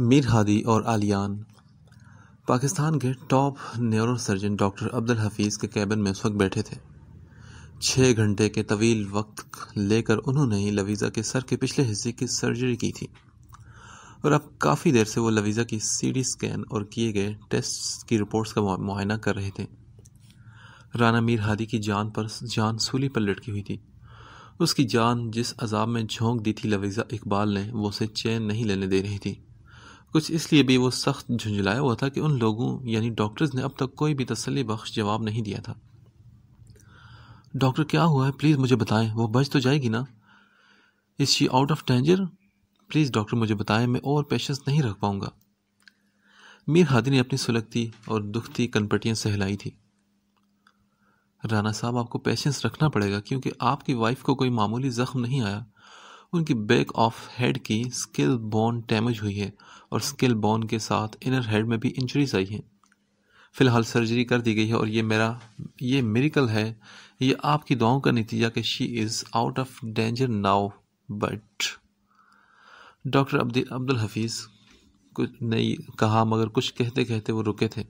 मीर हादी और आलियान पाकिस्तान के top neurosurgeon doctor Abdul Hafeez के कैबिन में उस वक्त बैठे थे छः घंटे के तवील वक्त लेकर उन्होंने ही लवीज़ा के सर के पिछले हिस्से की सर्जरी की थी और अब काफ़ी देर से वो लवीज़ा की सी स्कैन और किए गए टेस्ट की रिपोर्ट्स का मुआयना कर रहे थे राना मीर हादी की जान पर जान सूली पर लटकी हुई थी उसकी जान जिस अजाब में झोंक दी थी लवीज़ा इकबाल ने वो उसे चैन नहीं लेने दे रही थी कुछ इसलिए भी वो सख्त झुंझलाया हुआ था कि उन लोगों यानी डॉक्टर्स ने अब तक कोई भी तसली बख्श जवाब नहीं दिया था डॉक्टर क्या हुआ है प्लीज़ मुझे बताएं वो बच तो जाएगी ना is she out of danger please doctor मुझे बताएं मैं और पेशेंस नहीं रख पाऊंगा मीर हादी ने अपनी सुलगती और दुखती कनपटियाँ सहलाई थी राना साहब आपको पेशेंस रखना पड़ेगा क्योंकि आपकी वाइफ को कोई मामूली ज़ख्म नहीं आया उनकी बैक ऑफ हेड की स्किल बोन डैमेज हुई है और स्किल बोन के साथ इनर हेड में भी इंजरीज आई हैं फ़िलहाल सर्जरी कर दी गई है और ये मेरा ये मेरिकल है ये आपकी दुआओं का नतीजा कि she is out of danger now but doctor Abdul Hafeez कुछ नहीं कहा मगर कुछ कहते कहते वो रुके थे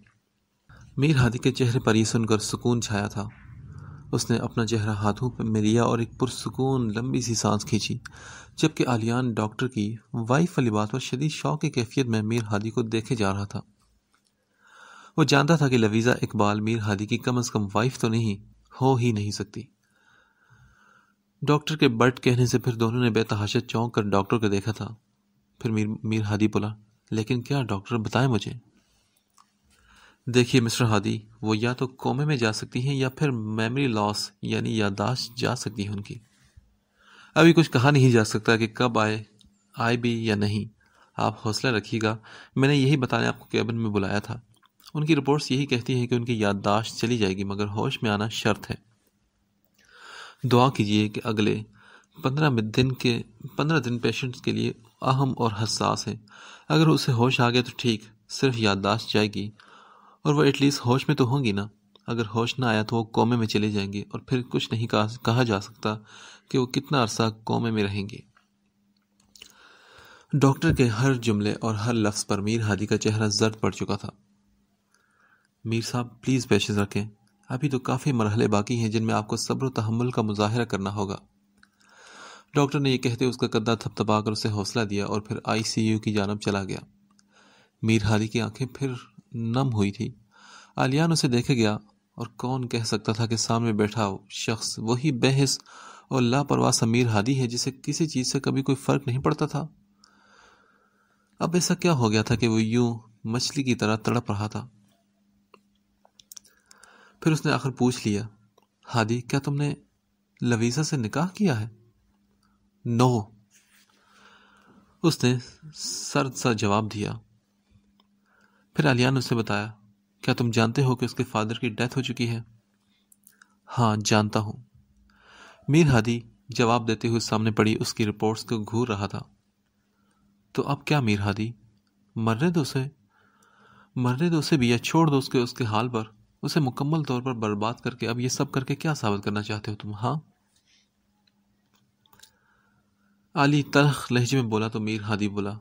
मीर हादी के चेहरे पर ये सुनकर सुकून छाया था उसने अपना चेहरा हाथों में लिया और एक पुरसकून लंबी सी सांस खींची जबकि आलियान डॉक्टर की वाइफ वाली बात पर शदीद शौक की कैफियत में मीर हादी को देखे जा रहा था वो जानता था कि लवीज़ा इकबाल मीर हादी की कम अज़ कम वाइफ तो नहीं हो ही नहीं सकती डॉक्टर के बट कहने से फिर दोनों ने बेतहाशा चौंक कर डॉक्टर को देखा था फिर मीर मीर हादी बोला लेकिन क्या डॉक्टर बताएं मुझे देखिए मिस्टर हादी वो या तो कोमे में जा सकती हैं या फिर मेमोरी लॉस यानी याददाश्त जा सकती है उनकी अभी कुछ कहा नहीं जा सकता कि कब आए आए भी या नहीं आप हौसला रखिएगा मैंने यही बताने आपको कैबिन में बुलाया था उनकी रिपोर्ट्स यही कहती हैं कि उनकी याददाश्त चली जाएगी मगर होश में आना शर्त है दुआ कीजिए कि अगले पंद्रह दिन के पंद्रह दिन पेशेंट्स के लिए अहम और हसास हैं अगर उसे होश आ गया तो ठीक सिर्फ याददाश्त जाएगी और वो एटलीस्ट होश में तो होंगी ना अगर होश ना आया तो वो कोमे में चले जाएंगे और फिर कुछ नहीं कहा, कहा जा सकता कि वो कितना अरसा कोमे में रहेंगे डॉक्टर के हर जुमले और हर लफ्ज़ पर मीर हादी का चेहरा जर्द पड़ चुका था मीर साहब प्लीज़ पेश रखें अभी तो काफ़ी मरहले बाकी हैं जिनमें आपको सब्र तहमुल का मुजाहरा करना होगा डॉक्टर ने यह कहते उसका कद्दा कर उसे हौसला दिया और फिर आईसीयू की जानब चला गया मीर हादी की आंखें फिर नम हुई थी आलियान उसे देखे गया और कौन कह सकता था कि सामने बैठा हो शख्स वही बेहस और लापरवाह समीर हादी है जिसे किसी चीज़ से कभी कोई फ़र्क नहीं पड़ता था अब ऐसा क्या हो गया था कि वो यूं मछली की तरह तड़प रहा था फिर उसने आखिर पूछ लिया हादी क्या तुमने लवीजा से निकाह किया है नो उसने सर सा जवाब दिया फिर आलिया ने उसे बताया क्या तुम जानते हो कि उसके फादर की डेथ हो चुकी है हाँ जानता हूँ मीर हादी जवाब देते हुए सामने पड़ी उसकी रिपोर्ट्स को घूर रहा था तो अब क्या मीर हादी मरने दो उसे मरने दो उसे भी या छोड़ दो उसके उसके हाल पर उसे मुकम्मल तौर पर बर्बाद करके अब ये सब करके क्या साबित करना चाहते हो तुम हाँ आली तलख लहजे में बोला तो मीर हादी बोला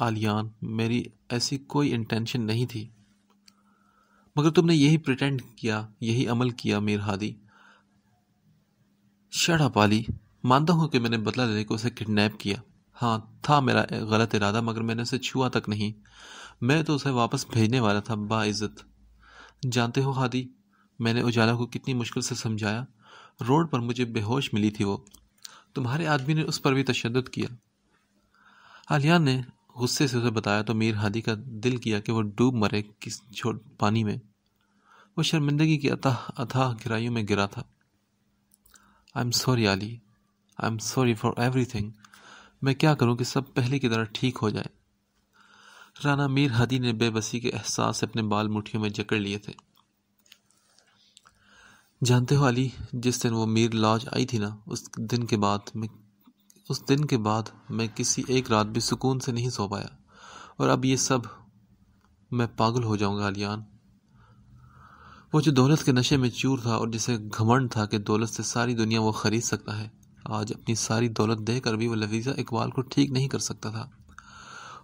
आलियान मेरी ऐसी कोई इंटेंशन नहीं थी मगर तुमने यही प्रिटेंड किया यही अमल किया मीर हादी शड़ा पाली मानता हूँ कि मैंने बदला लेने को उसे किडनैप किया हाँ था मेरा गलत इरादा मगर मैंने उसे छुआ तक नहीं मैं तो उसे वापस भेजने वाला था बाइज़्ज़त जानते हो हादी मैंने उजाला को कितनी मुश्किल से समझाया रोड पर मुझे बेहोश मिली थी वो तुम्हारे आदमी ने उस पर भी तशद किया आलियान ने गुस्से से उसे बताया तो मीर हादी का दिल किया कि वह डूब मरे किस छोट पानी में वो शर्मिंदगी की अतः अथाह गिराइयों में गिरा था आई am sorry Ali I am sorry for everything मैं क्या करूं कि सब पहले की तरह ठीक हो जाए राना मीर हदी ने बेबसी के एहसास से अपने बाल मुठियों में जकड़ लिए थे जानते हो अली जिस दिन वो मीर लॉज आई थी ना उस दिन के बाद मैं उस दिन के बाद मैं किसी एक रात भी सुकून से नहीं सो पाया और अब ये सब मैं पागल हो जाऊंगा अलियान वो जो दौलत के नशे में चूर था और जिसे घमंड था कि दौलत से सारी दुनिया वो खरीद सकता है आज अपनी सारी दौलत देकर भी वो लवीज़ा इकबाल को ठीक नहीं कर सकता था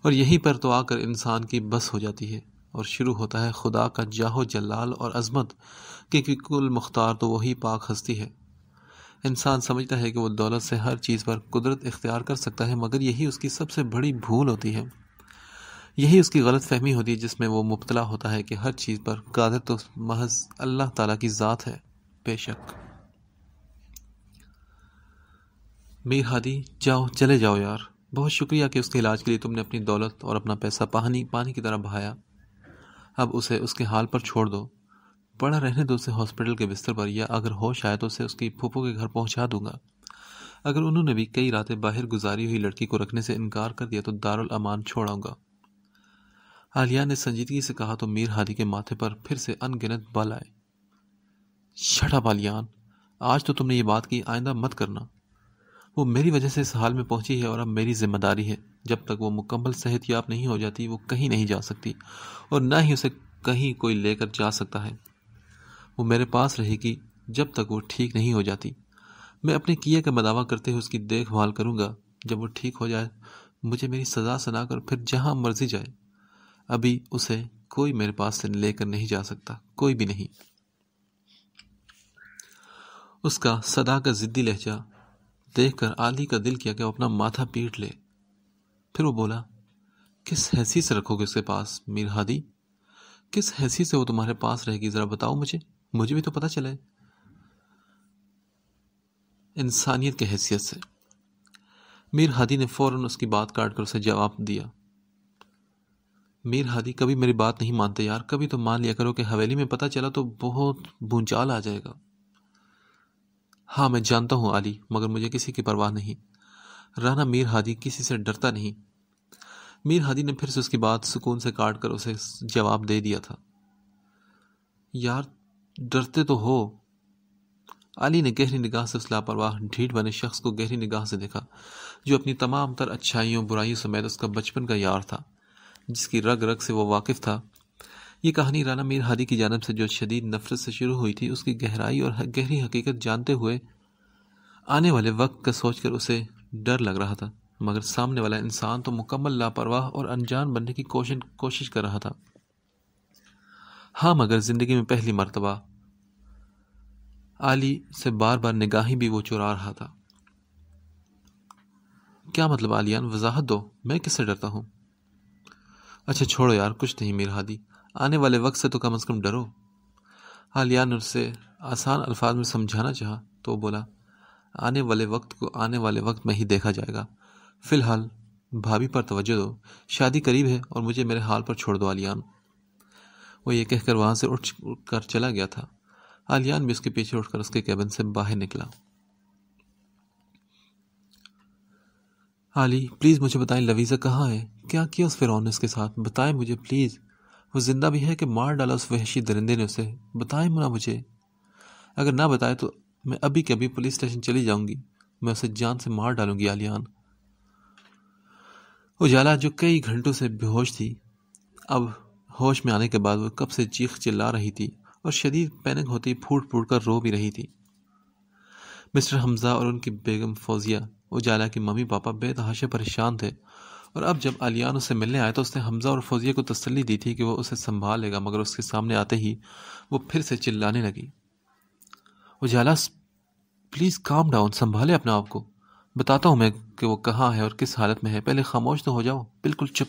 और यहीं पर तो आकर इंसान की बस हो जाती है और शुरू होता है खुदा का जाहो जलाल और अजमत क्योंकि कुल मुख्तार तो वही पाक हस्ती है इंसान समझता है कि वो दौलत से हर चीज़ पर कुदरत इख्तियार कर सकता है मगर यही उसकी सबसे बड़ी भूल होती है यही उसकी गलत फहमी होती है जिसमें वो मुबतला होता है कि हर चीज़ पर कादर तो महज अल्लाह ताला की ज़ात है बेशक मीर हादी जाओ चले जाओ यार बहुत शुक्रिया कि उसके इलाज के लिए तुमने अपनी दौलत और अपना पैसा पानी पानी की तरह बहाया अब उसे उसके हाल पर छोड़ दो पड़ा रहने दो उसे हॉस्पिटल के बिस्तर पर या अगर होश आए तो उसे उसकी फूफो के घर पहुंचा दूंगा अगर उन्होंने भी कई रातें बाहर गुजारी हुई लड़की को रखने से इनकार कर दिया तो दारुल अमान छोड़ाऊंगा आलिया ने संजीदगी से कहा तो मीर हादी के माथे पर फिर से अनगिनत बल आए छठा आलियान आज तो तुमने ये बात की आइंदा मत करना वो मेरी वजह से इस हाल में पहुंची है और अब मेरी जिम्मेदारी है जब तक वो मुकम्मल सेहत याब नहीं हो जाती वो कहीं नहीं जा सकती और ना ही उसे कहीं कोई लेकर जा सकता है वो मेरे पास रहेगी जब तक वो ठीक नहीं हो जाती मैं अपने किए का मदावा करते हुए उसकी देखभाल करूंगा जब वो ठीक हो जाए मुझे मेरी सज़ा सुना कर फिर जहाँ मर्जी जाए अभी उसे कोई मेरे पास से लेकर नहीं जा सकता कोई भी नहीं उसका सदा का ज़िद्दी लहजा देखकर आली का दिल किया कि वो अपना माथा पीट ले फिर वो बोला किस हैसी से रखोगे उसके पास मीर हादी किस हैसी से वो तुम्हारे पास रहेगी ज़रा बताओ मुझे मुझे भी तो पता चला है इंसानियत की हैसियत से मीर हादी ने फ़ौरन उसकी बात काट कर उसे जवाब दिया मीर हादी कभी मेरी बात नहीं मानते यार कभी तो मान लिया करो कि हवेली में पता चला तो बहुत भूंचाल आ जाएगा हाँ मैं जानता हूँ आली मगर मुझे किसी की परवाह नहीं राना मीर हादी किसी से डरता नहीं मीर हादी ने फिर से उसकी बात सुकून से काट कर उसे जवाब दे दिया था यार डरते तो हो अली ने गहरी निगाह से उस लापरवाह ढीठ बने शख्स को गहरी निगाह से देखा जो अपनी तमाम तर अच्छाइयों बुराइयों समेत उसका बचपन का यार था जिसकी रग रग से वो वाकिफ था ये कहानी राना मीर हादी की जानब से जो शदीद नफरत से शुरू हुई थी उसकी गहराई और गहरी हकीकत जानते हुए आने वाले वक्त का सोचकर उसे डर लग रहा था मगर सामने वाला इंसान तो मुकम्मल लापरवाह और अनजान बनने की कोशिश कोशिश कर रहा था हाँ मगर ज़िंदगी में पहली मरतबा आली से बार बार निगाहें भी वो चुरा रहा था क्या मतलब आलियान वजाहत दो मैं किससे डरता हूँ अच्छा छोड़ो यार कुछ नहीं मीर हादी आने वाले वक्त से तो कम अज़ कम डरो आलियान उससे आसान अल्फाज में समझाना चाहा तो बोला आने वाले वक्त को आने वाले वक्त में ही देखा जाएगा फ़िलहाल भाभी पर तवज्जो दो शादी करीब है और मुझे मेरे हाल पर छोड़ दो आलियान वो ये कहकर वहाँ से उठ कर चला गया था आलियान भी उसके पीछे उठकर उसके कैबिन से बाहर निकला आली प्लीज़ मुझे बताएं लवीज़ा कहाँ है क्या किया उस फिर ने उसके साथ बताएं मुझे प्लीज़ वो ज़िंदा भी है कि मार डाला उस वहशी दरिंदे ने उसे बताएं ना मुझे अगर ना बताए तो मैं अभी के अभी पुलिस स्टेशन चली जाऊंगी मैं उसे जान से मार डालूंगी आलियान उजाला जो कई घंटों से बेहोश थी अब होश में आने के बाद वो कब से चीख चिल्ला रही थी और शदीद पैनिक होती फूट फूट कर रो भी रही थी मिस्टर हमजा और उनकी बेगम फौजिया उजाला की मम्मी पापा बेतहाशे परेशान थे और अब जब आलियान उसे मिलने आए तो उसने हमजा और फौजिया को तसली दी थी कि वह उसे संभाल लेगा मगर उसके सामने आते ही वो फिर से चिल्लाने लगी उजाला प्लीज़ काम डाउन संभाले अपने आप को बताता हूँ मैं कि वो कहाँ है और किस हालत में है पहले खामोश तो हो जाओ बिल्कुल चुप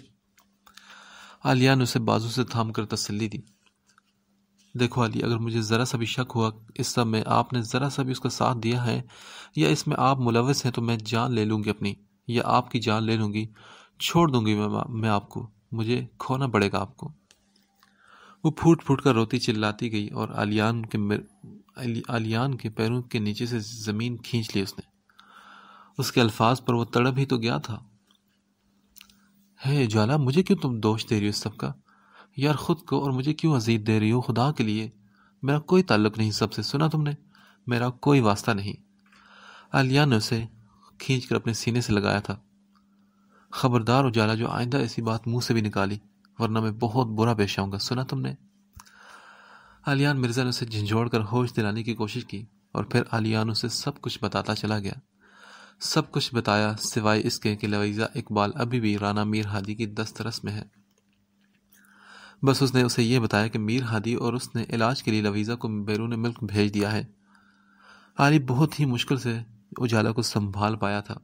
आलिया ने उसे बाजू से थाम कर तसली दी देखो अली अगर मुझे ज़रा सा भी शक हुआ इस सब में आपने ज़रा सा भी उसका साथ दिया है या इसमें आप मुलवस हैं तो मैं जान ले लूँगी अपनी या आपकी जान ले लूँगी छोड़ दूँगी मैं मैं आपको मुझे खोना पड़ेगा आपको वो फूट फूट कर रोती चिल्लाती गई और आलियान के आलियान के पैरों के नीचे से ज़मीन खींच ली उसने उसके अल्फाज पर वो तड़प ही तो गया था हे ज्वाला मुझे क्यों तुम दोष दे रही हो इस सब का यार खुद को और मुझे क्यों अजीत दे रही हो खुदा के लिए मेरा कोई ताल्लुक नहीं सबसे सुना तुमने मेरा कोई वास्ता नहीं आलिया ने उसे खींच कर अपने सीने से लगाया था खबरदार उजाला जो आइंदा ऐसी बात मुंह से भी निकाली वरना मैं बहुत बुरा पेश आऊँगा सुना तुमने आलियान मिर्ज़ा ने उसे झंझोड़ कर होश दिलाने की कोशिश की और फिर आलियान उसे सब कुछ बताता चला गया सब कुछ बताया सिवाय इसके कि लवीज़ा इकबाल अभी भी राना मीर हादी की दस्तरस में है बस उसने उसे यह बताया कि मीर हादी और उसने इलाज के लिए लवीज़ा को बैरून मुल्क भेज दिया है आलिब बहुत ही मुश्किल से उजाला को संभाल पाया था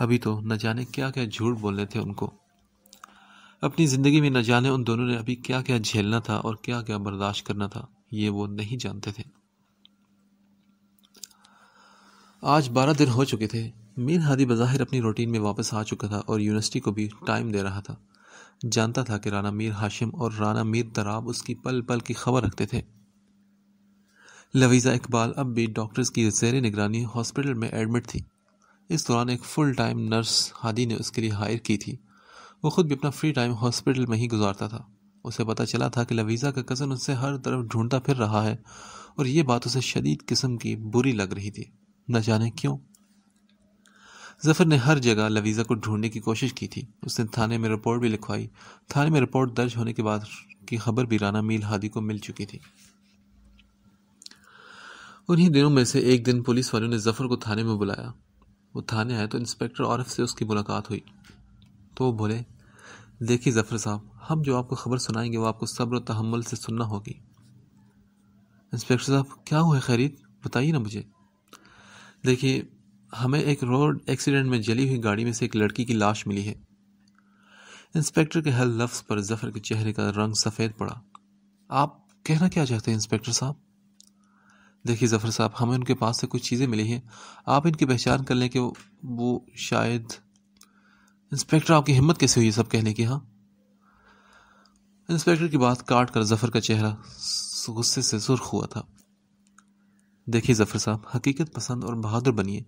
अभी तो न जाने क्या क्या झूठ बोलने थे उनको अपनी ज़िंदगी में न जाने उन दोनों ने अभी क्या क्या झेलना था और क्या क्या बर्दाश्त करना था ये वो नहीं जानते थे आज बारह दिन हो चुके थे मीर हादी बज़ाहिर अपनी रूटीन में वापस आ चुका था और यूनिवर्सिटी को भी टाइम दे रहा था जानता था कि राना मीर हाशिम और राना मीर दराब उसकी पल पल की खबर रखते थे लवीज़ा इकबाल अब भी डॉक्टर्स की जेर निगरानी हॉस्पिटल में एडमिट थी इस दौरान एक फुल टाइम नर्स हादी ने उसके लिए हायर की थी वो खुद भी अपना फ्री टाइम हॉस्पिटल में ही गुजारता था उसे पता चला था कि लवीज़ा का कज़न उससे हर तरफ ढूंढता फिर रहा है और ये बात उसे शदीद किस्म की बुरी लग रही थी न जाने क्यों जफर ने हर जगह लवीज़ा को ढूंढने की कोशिश की थी उसने थाने में रिपोर्ट भी लिखवाई थाने में रिपोर्ट दर्ज होने के बाद की खबर भी राना मील हादी को मिल चुकी थी उन्हीं दिनों में से एक दिन पुलिस वालों ने जफर को थाने में बुलाया वो थाने आए तो इंस्पेक्टर औरफ से उसकी मुलाकात हुई तो वो बोले देखिए जफर साहब हम जो आपको खबर सुनाएंगे वो आपको सब्र और तहमल से सुनना होगी इंस्पेक्टर साहब क्या हुआ खैरीत बताइए ना मुझे देखिए हमें एक रोड एक्सीडेंट में जली हुई गाड़ी में से एक लड़की की लाश मिली है इंस्पेक्टर के हर लफ्ज़ पर जफर के चेहरे का रंग सफ़ेद पड़ा आप कहना क्या चाहते हैं इंस्पेक्टर साहब देखिए जफर साहब हमें उनके पास से कुछ चीज़ें मिली हैं आप इनकी पहचान कर लें कि वो, शायद इंस्पेक्टर आपकी हिम्मत कैसे हुई सब कहने की हाँ इंस्पेक्टर की बात काट कर जफर का चेहरा गुस्से से सुर्ख हुआ था देखिए ज़फ़र साहब हकीकत पसंद और बहादुर बनिए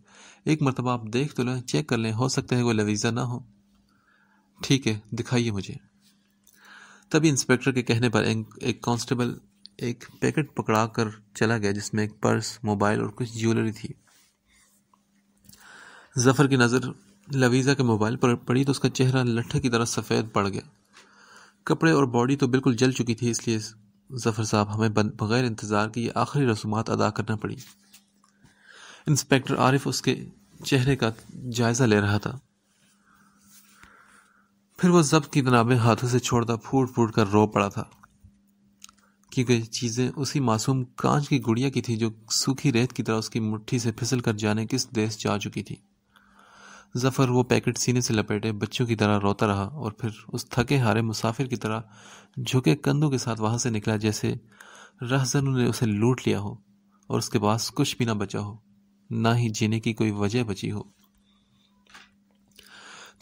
एक मरतबा आप देख तो लें चेक कर लें हो सकता है कोई लवीज़ा ना हो ठीक है दिखाइए मुझे तभी इंस्पेक्टर के कहने पर एक, एक कांस्टेबल एक पैकेट पकड़ा कर चला गया जिसमें एक पर्स मोबाइल और कुछ ज्वेलरी थी जफ़र की नज़र लवीज़ा के मोबाइल पर पड़ी तो उसका चेहरा लट्ठे की तरह सफ़ेद पड़ गया कपड़े और बॉडी तो बिल्कुल जल चुकी थी इसलिए जफर साहब हमें बगैर इंतज़ार के आखिरी रसूमात अदा करना पड़ी इंस्पेक्टर आरिफ उसके चेहरे का जायज़ा ले रहा था फिर वह जब्त की तनाबें हाथों से छोड़ता फूट फूट कर रो पड़ा था क्योंकि चीज़ें उसी मासूम कांच की गुड़िया की थी जो सूखी रेत की तरह उसकी मुट्ठी से फिसल कर जाने किस देश जा चुकी थी जफ़र वो पैकेट सीने से लपेटे बच्चों की तरह रोता रहा और फिर उस थके हारे मुसाफिर की तरह झुके कंधों के साथ वहाँ से निकला जैसे रहजन ने उसे लूट लिया हो और उसके पास कुछ भी ना बचा हो ना ही जीने की कोई वजह बची हो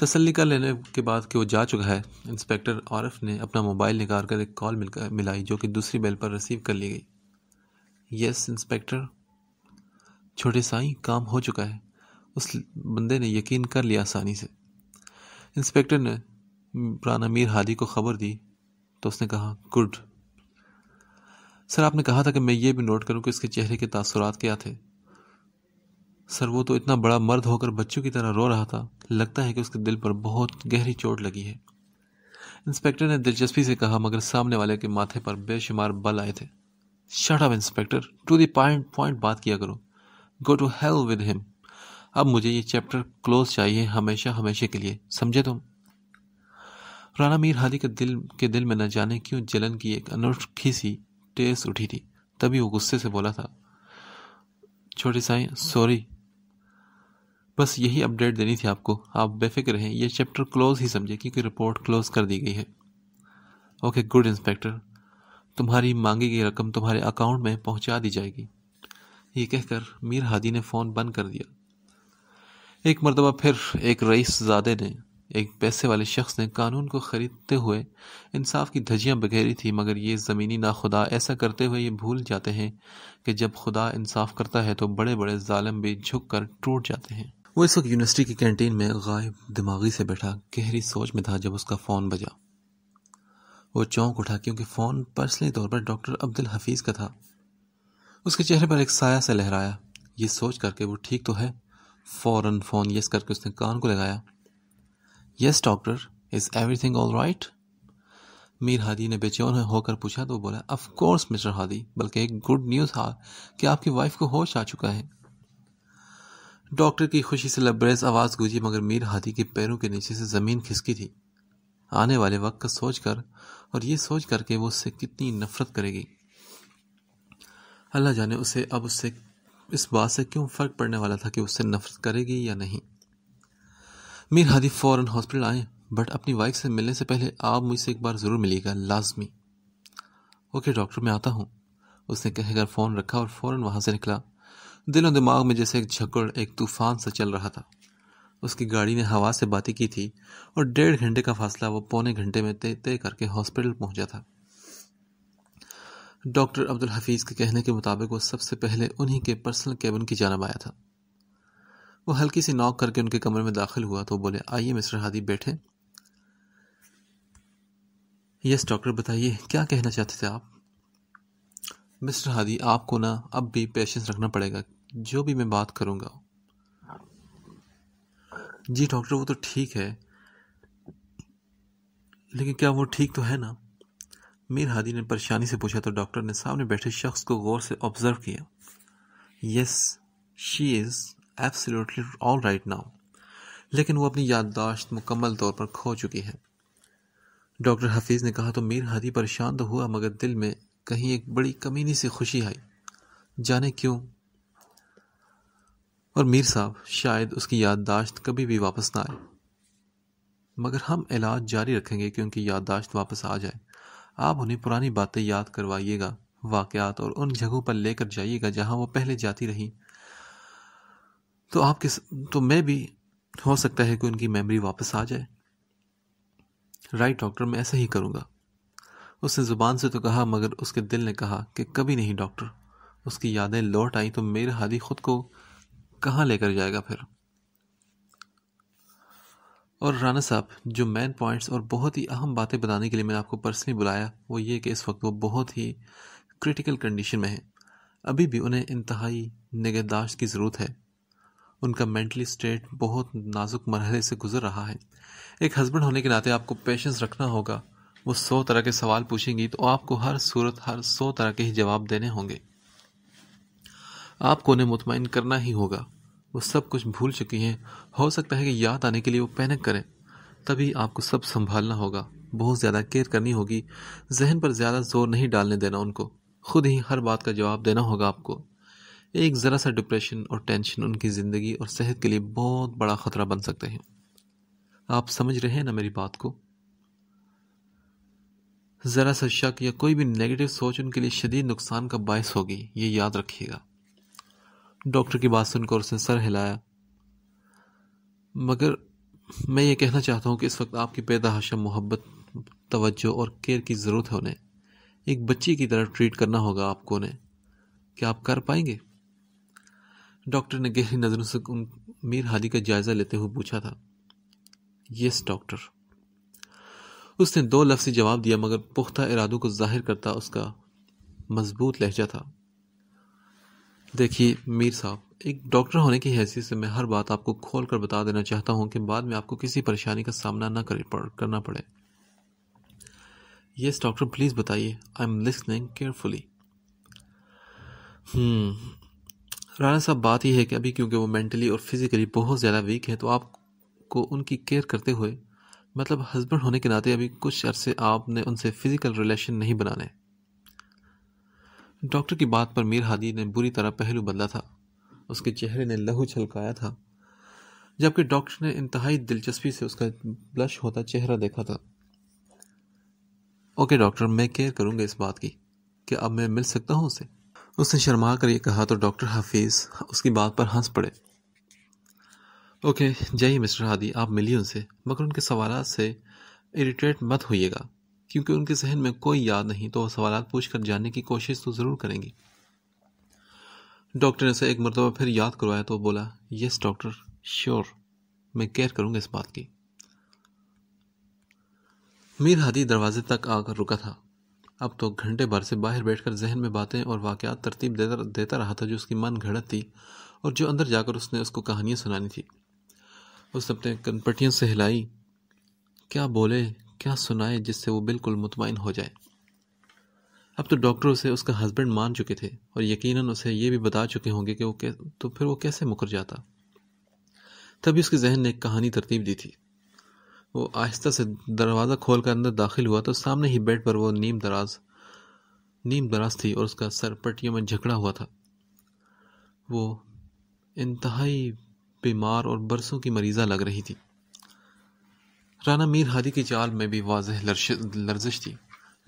तसल्ली कर लेने के बाद कि वो जा चुका है इंस्पेक्टर आरफ ने अपना मोबाइल निकाल कर एक कॉल मिलाई जो कि दूसरी बेल पर रिसीव कर ली गई यस इंस्पेक्टर छोटे साई काम हो चुका है उस बंदे ने यकीन कर लिया आसानी से इंस्पेक्टर ने पुराना मीर हादी को खबर दी तो उसने कहा गुड सर आपने कहा था कि मैं ये भी नोट करूं कि इसके चेहरे के तासुरात क्या थे सर वो तो इतना बड़ा मर्द होकर बच्चों की तरह रो रहा था लगता है कि उसके दिल पर बहुत गहरी चोट लगी है इंस्पेक्टर ने दिलचस्पी से कहा मगर सामने वाले के माथे पर बेशुमार बल आए थे shut up inspector to the point point बात किया करो go to help with him अब मुझे ये चैप्टर क्लोज चाहिए हमेशा हमेशा के लिए समझे तुम राना मीर हादी के दिल के दिल में न जाने क्यों जलन की एक अनोखी सी टेस उठी थी तभी वो गुस्से से बोला था छोटी साई सॉरी बस यही अपडेट देनी थी आपको आप बेफिक्र हैं ये चैप्टर क्लोज ही समझे क्योंकि रिपोर्ट क्लोज कर दी गई है ओके गुड इंस्पेक्टर तुम्हारी मांगी गई रकम तुम्हारे अकाउंट में पहुंचा दी जाएगी ये कहकर मीर हादी ने फ़ोन बंद कर दिया एक मरतबा फिर एक रईस ज़ादे ने एक पैसे वाले शख्स ने कानून को ख़रीदते हुए इंसाफ की धजियाँ बघेरी थी मगर ये ज़मीनी ना खुदा ऐसा करते हुए ये भूल जाते हैं कि जब खुदा इंसाफ करता है तो बड़े बड़े ालम भी झुक कर टूट जाते हैं वो इस वक्त यूनिवर्सिटी की कैंटीन में गायब दिमागी से बैठा गहरी सोच में था जब उसका फ़ोन बजा वो चौंक उठा क्योंकि फ़ोन पर्सनली तौर पर डॉक्टर अब्दुल हफीज़ का था उसके चेहरे पर एक साया से लहराया ये सोच करके वो ठीक तो है फ़ौरन फ़ोन यस करके उसने कान को लगाया yes doctor is thing all right Mir Hadi ने बेचैन होकर पूछा तो बोला अफकोर्स मिस्टर हादी बल्कि एक गुड न्यूज़ था कि आपकी वाइफ को होश आ चुका है डॉक्टर की खुशी से लबरेज आवाज़ गूंजी मगर मीर हादी के पैरों के नीचे से ज़मीन खिसकी थी आने वाले वक्त का सोच कर और ये सोच करके वो उससे कितनी नफरत करेगी अल्लाह जाने उसे अब उससे इस बात से क्यों फ़र्क पड़ने वाला था कि उससे नफरत करेगी या नहीं मीर हादी फ़ौर हॉस्पिटल आए बट अपनी वाइफ से मिलने से पहले आप मुझसे एक बार ज़रूर मिलिएगा लाजमी ओके डॉक्टर मैं आता हूँ उसने कहकर फ़ोन रखा और फ़ौर वहाँ से निकला दिलो दिमाग में जैसे एक झकड़ एक तूफ़ान सा चल रहा था उसकी गाड़ी ने हवा से बातें की थी और डेढ़ घंटे का फासला वो पौने घंटे में तय तय करके हॉस्पिटल पहुंचा था डॉक्टर अब्दुल हफीज़ के कहने के मुताबिक वो सबसे पहले उन्हीं के पर्सनल केबिन की जानब आया था वो हल्की सी नॉक करके उनके कमरे में दाखिल हुआ तो बोले आइए मिस्टर हादी बैठे यस डॉक्टर बताइए क्या कहना चाहते थे आप मिस्टर हादी आपको ना अब भी पेशेंस रखना पड़ेगा जो भी मैं बात करूँगा जी डॉक्टर वो तो ठीक है लेकिन क्या वो ठीक तो है ना मीर हादी ने परेशानी से पूछा तो डॉक्टर ने सामने बैठे शख्स को गौर से ऑब्जर्व किया yes she is absolutely all right now लेकिन वो अपनी याददाश्त मुकम्मल तौर पर खो चुकी है डॉक्टर हफीज़ ने कहा तो मीर हादी परेशान तो हुआ मगर दिल में कहीं एक बड़ी कमीनी सी खुशी आई जाने क्यों और मीर साहब शायद उसकी याददाश्त कभी भी वापस ना आए मगर हम इलाज जारी रखेंगे कि उनकी याददाश्त वापस आ जाए आप उन्हें पुरानी बातें याद करवाइएगा वाकयात और उन जगहों पर लेकर जाइएगा जहाँ वो पहले जाती रहीं तो आपके तो मैं भी हो सकता है कि उनकी मेमोरी वापस आ जाए राइट डॉक्टर मैं ऐसा ही करूँगा उसने ज़ुबान से तो कहा मगर उसके दिल ने कहा कि कभी नहीं डॉक्टर उसकी यादें लौट आई तो मेरे हादी खुद को कहाँ लेकर जाएगा फिर और राना साहब जो मेन पॉइंट्स और बहुत ही अहम बातें बताने के लिए मैंने आपको पर्सनली बुलाया वो ये कि इस वक्त वो बहुत ही क्रिटिकल कंडीशन में है अभी भी उन्हें इंतहाई निगहदाश्त की ज़रूरत है उनका मेंटली स्टेट बहुत नाजुक मरहले से गुजर रहा है एक हस्बैंड होने के नाते आपको पेशेंस रखना होगा वो सौ तरह के सवाल पूछेंगी तो आपको हर सूरत हर सौ तरह के ही जवाब देने होंगे आपको उन्हें मुतमिन करना ही होगा वो सब कुछ भूल चुकी हैं हो सकता है कि याद आने के लिए वो पैनिक करें तभी आपको सब संभालना होगा बहुत ज़्यादा केयर करनी होगी जहन पर ज़्यादा जोर नहीं डालने देना उनको खुद ही हर बात का जवाब देना होगा आपको एक ज़रा सा डिप्रेशन और टेंशन उनकी ज़िंदगी और सेहत के लिए बहुत बड़ा ख़तरा बन सकते हैं आप समझ रहे हैं ना मेरी बात को ज़रा सा शक या कोई भी नेगेटिव सोच उनके लिए शदीद नुकसान का बायस होगी ये याद रखिएगा डॉक्टर की बात सुनकर उसने सर हिलाया मगर मैं ये कहना चाहता हूँ कि इस वक्त आपकी पैदाशा मोहब्बत तवज्जो और केयर की ज़रूरत है उन्हें एक बच्ची की तरह ट्रीट करना होगा आपको उन्हें क्या आप कर पाएंगे डॉक्टर ने गहरी नज़रों से उन मीर हादी का जायज़ा लेते हुए पूछा था यस डॉक्टर उसने दो लफ्ज़ी जवाब दिया मगर पुख्ता इरादों को जाहिर करता उसका मजबूत लहजा था देखिए मीर साहब एक डॉक्टर होने की हैसियत से मैं हर बात आपको खोल कर बता देना चाहता हूँ कि बाद में आपको किसी परेशानी का सामना करे पड़, करना पड़े यस डॉक्टर प्लीज़ बताइए I am listening carefully hmm, Rana साहब बात यह है कि अभी क्योंकि वो मेंटली और फिज़िकली बहुत ज़्यादा वीक है तो आपको उनकी केयर करते हुए मतलब हस्बैंड होने के नाते अभी कुछ अरसे आपने उनसे फ़िज़िकल रिलेशन नहीं बनाने डॉक्टर की बात पर मीर हादी ने बुरी तरह पहलू बदला था उसके चेहरे ने लहू छलकाया था जबकि डॉक्टर ने इंतहाई दिलचस्पी से उसका ब्लश होता चेहरा देखा था ओके डॉक्टर मैं केयर करूँगा इस बात की कि अब मैं मिल सकता हूँ उसे उसने शर्मा कर ये कहा तो डॉक्टर हफीज़ उसकी बात पर हंस पड़े ओके जय मिस्टर हादी आप मिलिए उनसे मगर उनके सवाल से इरीटेट मत होइएगा क्योंकि उनके जहन में कोई याद नहीं तो वह सवाल पूछ कर जानने की कोशिश तो ज़रूर करेंगी डॉक्टर ने उसे एक मरतबा फिर याद करवाया तो बोला यस डॉक्टर श्योर मैं केयर करूँगा इस बात की मीर हादी दरवाजे तक आकर रुका था अब तो घंटे भर से बाहर बैठकर जहन में बातें और वाकत तरतीब देता रहा था जो उसकी मन घड़त थी और जो अंदर जाकर उसने उसको कहानियाँ सुनानी थी उसने अपने कनपटियों से हिलाई क्या बोले क्या सुनाए जिससे वो बिल्कुल मुतमिन हो जाए अब तो डॉक्टर उसे उसका हस्बैंड मान चुके थे और यकीनन उसे ये भी बता चुके होंगे कि वो कै तो फिर वो कैसे मुकर जाता तभी उसके जहन ने एक कहानी तरतीब दी थी वो आहिस्ता से दरवाज़ा खोल कर अंदर दाखिल हुआ तो सामने ही बेड पर वो नीम दराज नीम दराज थी और उसका सर पट्टियों में झकड़ा हुआ था वो इंतहाई बीमार और बरसों की मरीज़ा लग रही थी राना मीर हादी की चाल में भी वाजह लर्जिश थी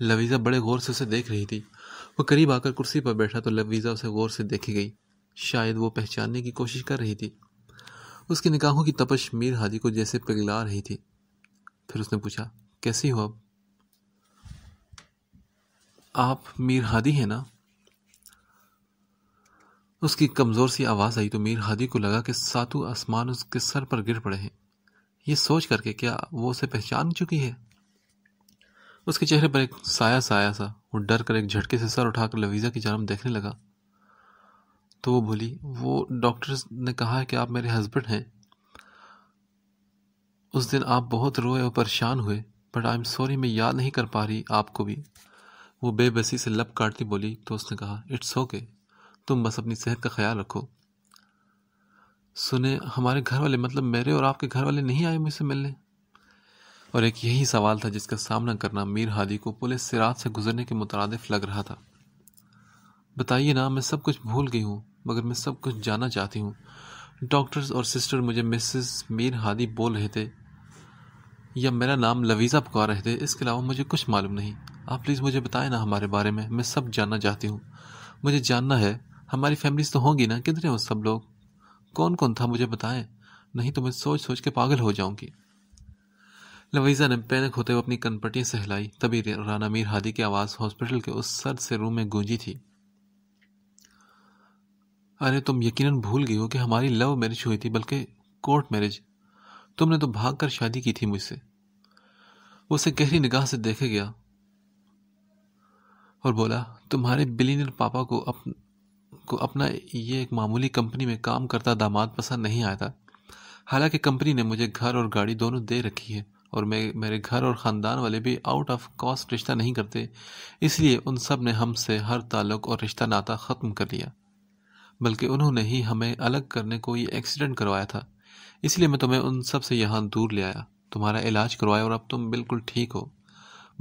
लवीज़ा बड़े गौर से उसे देख रही थी वो करीब आकर कुर्सी पर बैठा तो लवीज़ा उसे गौर से देखी गई शायद वो पहचानने की कोशिश कर रही थी उसकी निकाहों की तपश मीर हादी को जैसे पिघला रही थी फिर उसने पूछा कैसी हो अब आप मीर हादी हैं ना उसकी कमज़ोर सी आवाज़ आई तो मीर हादी को लगा कि सातु आसमान उसके सर पर गिर पड़े हैं ये सोच करके क्या वो उसे पहचान चुकी है उसके चेहरे पर एक साया साया सा वो डर कर एक झटके से सर उठाकर लवीज़ा की जानम देखने लगा तो वो बोली वो डॉक्टर ने कहा है कि आप मेरे हस्बैंड हैं उस दिन आप बहुत रोए और परेशान हुए बट आई एम सॉरी मैं याद नहीं कर पा रही आपको भी वो बेबसी से लप काटती बोली तो उसने कहा इट्स ओके okay, तुम बस अपनी सेहत का ख्याल रखो सुने हमारे घर वाले मतलब मेरे और आपके घर वाले नहीं आए मुझसे मिलने और एक यही सवाल था जिसका सामना करना मीर हादी को पुलिस सिरात से गुजरने के मुतरदफ लग रहा था बताइए ना मैं सब कुछ भूल गई हूँ मगर मैं सब कुछ जानना चाहती हूँ डॉक्टर्स और सिस्टर मुझे मिसेस मीर हादी बोल रहे थे या मेरा नाम लवीज़ा पुकार रहे थे इसके अलावा मुझे कुछ मालूम नहीं आप प्लीज़ मुझे बताएं ना हमारे बारे में मैं सब जानना चाहती हूँ मुझे जानना है हमारी फैमिलीज तो होंगी ना किधर हैं वो सब लोग कौन कौन था मुझे बताएं नहीं तो मैं सोच सोच के पागल हो जाऊंगी लवीज़ा ने पैनिक होते हुए अपनी कनपटियाँ सहलाई तभी राना मीर हादी की आवाज़ हॉस्पिटल के उस सर से रूम में गूंजी थी अरे तुम यकीनन भूल गई हो कि हमारी लव मैरिज हुई थी बल्कि कोर्ट मैरिज तुमने तो भाग कर शादी की थी मुझसे उसे गहरी निगाह से देखे गया और बोला तुम्हारे बिलीनियर पापा को अपन को अपना ये एक मामूली कंपनी में काम करता दामाद पसंद नहीं आया था हालांकि कंपनी ने मुझे घर और गाड़ी दोनों दे रखी है और मैं मेरे घर और ख़ानदान वाले भी आउट ऑफ कॉस्ट रिश्ता नहीं करते इसलिए उन सब ने हमसे हर ताल्लुक और रिश्ता नाता ख़त्म कर लिया बल्कि उन्होंने ही हमें अलग करने को ये एक्सीडेंट करवाया था इसलिए मैं तुम्हें उन सब से यहाँ दूर ले आया तुम्हारा इलाज करवाया और अब तुम बिल्कुल ठीक हो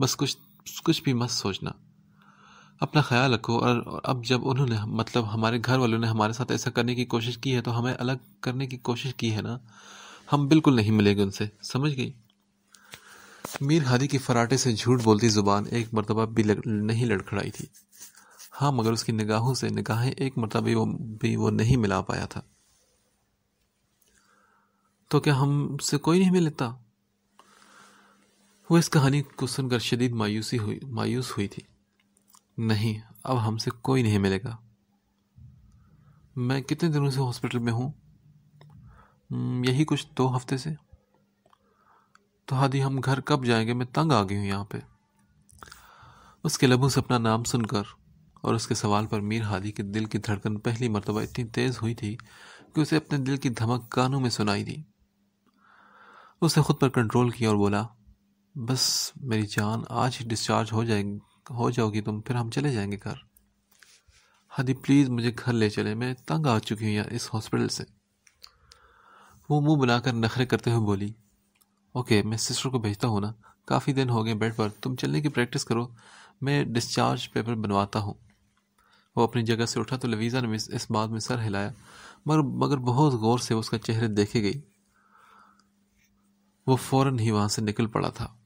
बस कुछ कुछ भी मत सोचना अपना ख्याल रखो और अब जब उन्होंने मतलब हमारे घर वालों ने हमारे साथ ऐसा करने की कोशिश की है तो हमें अलग करने की कोशिश की है ना हम बिल्कुल नहीं मिलेंगे उनसे समझ गई मीर हादी की फराटे से झूठ बोलती ज़ुबान एक मरतबा भी लग, नहीं लड़खड़ाई थी हाँ मगर उसकी निगाहों से निगाहें एक मरतबा वो भी वो नहीं मिला पाया था तो क्या हमसे कोई नहीं मिलता वो इस कहानी को सुनकर शदीद मायूसी हुई मायूस हुई थी नहीं अब हमसे कोई नहीं मिलेगा मैं कितने दिनों से हॉस्पिटल में हूँ हम्म, यही कुछ दो हफ्ते से तो हादी हम घर कब जाएंगे मैं तंग आ गई हूँ यहाँ पे उसके लबों से अपना नाम सुनकर और उसके सवाल पर मीर हादी के दिल की धड़कन पहली मरतबा इतनी तेज़ हुई थी कि उसे अपने दिल की धमक कानों में सुनाई दी उसने खुद पर कंट्रोल किया और बोला बस मेरी जान आज ही डिस्चार्ज हो जाएगी हो जाओगी तुम फिर हम चले जाएंगे घर हाँ जी प्लीज़ मुझे घर ले चले मैं तंग आ चुकी हूँ यहाँ इस हॉस्पिटल से वो मुंह बनाकर नखरे करते हुए बोली ओके मैं सिस्टर को भेजता हूँ ना काफ़ी दिन हो गए बेड पर तुम चलने की प्रैक्टिस करो मैं डिस्चार्ज पेपर बनवाता हूँ वो अपनी जगह से उठा तो लवीज़ा ने इस बात में सर हिलाया मगर मगर बहुत गौर से उसका चेहरे देखे गई वो फ़ौर ही वहाँ से निकल पड़ा था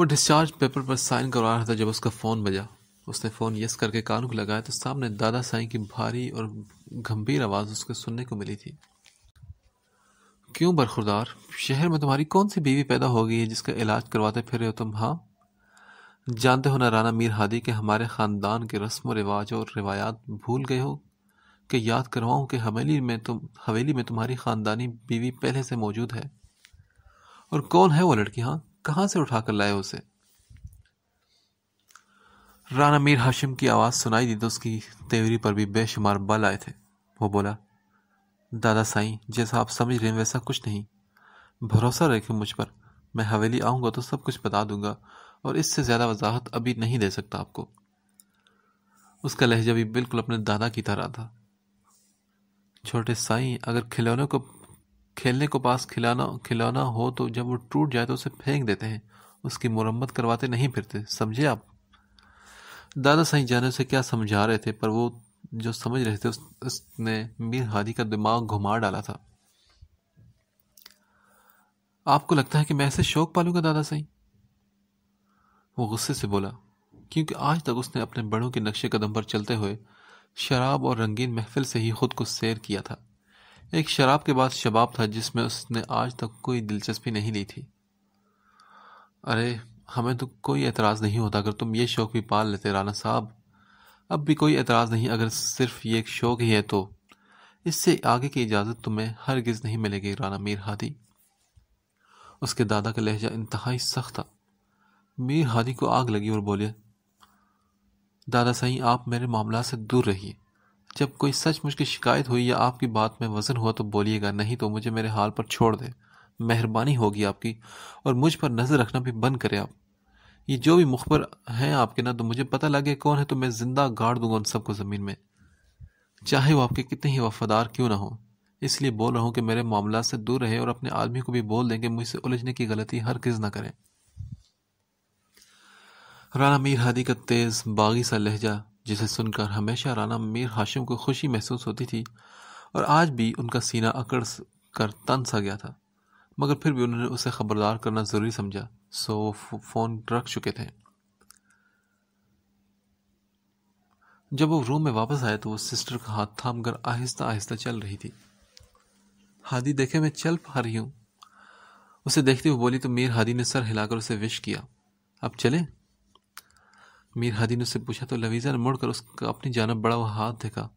वो डिस्चार्ज पेपर पर साइन करवा रहा था जब उसका फ़ोन बजा उसने फ़ोन यस करके कान को लगाया तो सामने दादा साई की भारी और गंभीर आवाज़ उसको सुनने को मिली थी क्यों बरखुरदार शहर में तुम्हारी कौन सी बीवी पैदा हो गई है जिसका इलाज करवाते फिर रहे हो तुम हाँ जानते हो ना राना मीर हादी के हमारे ख़ानदान के रस्म व रिवाज और रिवायात भूल गए हो कि याद करवाऊँ कि हवेली में तुम हवेली में तुम्हारी ख़ानदानी बीवी पहले से मौजूद है और कौन है वो लड़की हाँ कहां से उठा कर लाए उसे राना मीर हाशिम की आवाज़ सुनाई दी तो उसकी तेवरी पर भी बेशुमार बल आए थे वो बोला दादा साईं जैसा आप समझ रहे हैं वैसा कुछ नहीं भरोसा रखें मुझ पर मैं हवेली आऊंगा तो सब कुछ बता दूंगा और इससे ज़्यादा वजाहत अभी नहीं दे सकता आपको उसका लहजा भी बिल्कुल अपने दादा की तरह था छोटे साईं अगर खिलौने को खेलने को पास खिलाना खिलौना हो तो जब वो टूट जाए तो उसे फेंक देते हैं उसकी मुरम्मत करवाते नहीं फिरते समझे आप दादा सही जाने से क्या समझा रहे थे पर वो जो समझ रहे थे उस, उसने मीर हादी का दिमाग घुमा डाला था आपको लगता है कि मैं ऐसे शौक पालूंगा दादा सही वो गुस्से से बोला क्योंकि आज तक उसने अपने बड़ों के नक्शे कदम पर चलते हुए शराब और रंगीन महफिल से ही खुद को सैर किया था एक शराब के बाद शबाब था जिसमें उसने आज तक कोई दिलचस्पी नहीं ली थी अरे हमें तो कोई एतराज़ नहीं होता अगर तुम ये शौक़ भी पाल लेते राना साहब अब भी कोई एतराज़ नहीं अगर सिर्फ ये एक शौक़ ही है तो इससे आगे की इजाज़त तुम्हें हर गिज़ नहीं मिलेगी राना मीर हादी उसके दादा का लहजा इंतहाई सख्त था मीर हादी को आग लगी और बोले दादा सही आप मेरे मामला से दूर रहिए जब कोई सच की शिकायत हुई या आपकी बात में वज़न हुआ तो बोलिएगा नहीं तो मुझे मेरे हाल पर छोड़ दे मेहरबानी होगी आपकी और मुझ पर नज़र रखना भी बंद करें आप ये जो भी मुखबर हैं आपके ना तो मुझे पता लगे कौन है तो मैं ज़िंदा गाड़ दूंगा उन सबको ज़मीन में चाहे वो आपके कितने ही वफादार क्यों ना हो इसलिए बोल रहा हूँ कि मेरे मामला से दूर रहे और अपने आदमी को भी बोल दें कि मुझसे उलझने की गलती हर किस ना करें राना मीर हादी का तेज़ बागी सा लहजा जिसे सुनकर हमेशा राना मीर हाशिम को खुशी महसूस होती थी और आज भी उनका सीना अकड़ कर तन सा गया था मगर फिर भी उन्होंने उसे खबरदार करना ज़रूरी समझा सो वो फ़ोन रख चुके थे जब वो रूम में वापस आए तो वो सिस्टर का हाथ थाम कर आहिस्ता आहिस्ता चल रही थी हादी देखे मैं चल पा रही हूँ उसे देखते हुए बोली तो मीर हादी ने सर हिलाकर उसे विश किया अब चले मीर हदी ने उससे पूछा तो लवीज़ा ने मुड़कर उसका अपनी जानब बड़ा हुआ हाथ देखा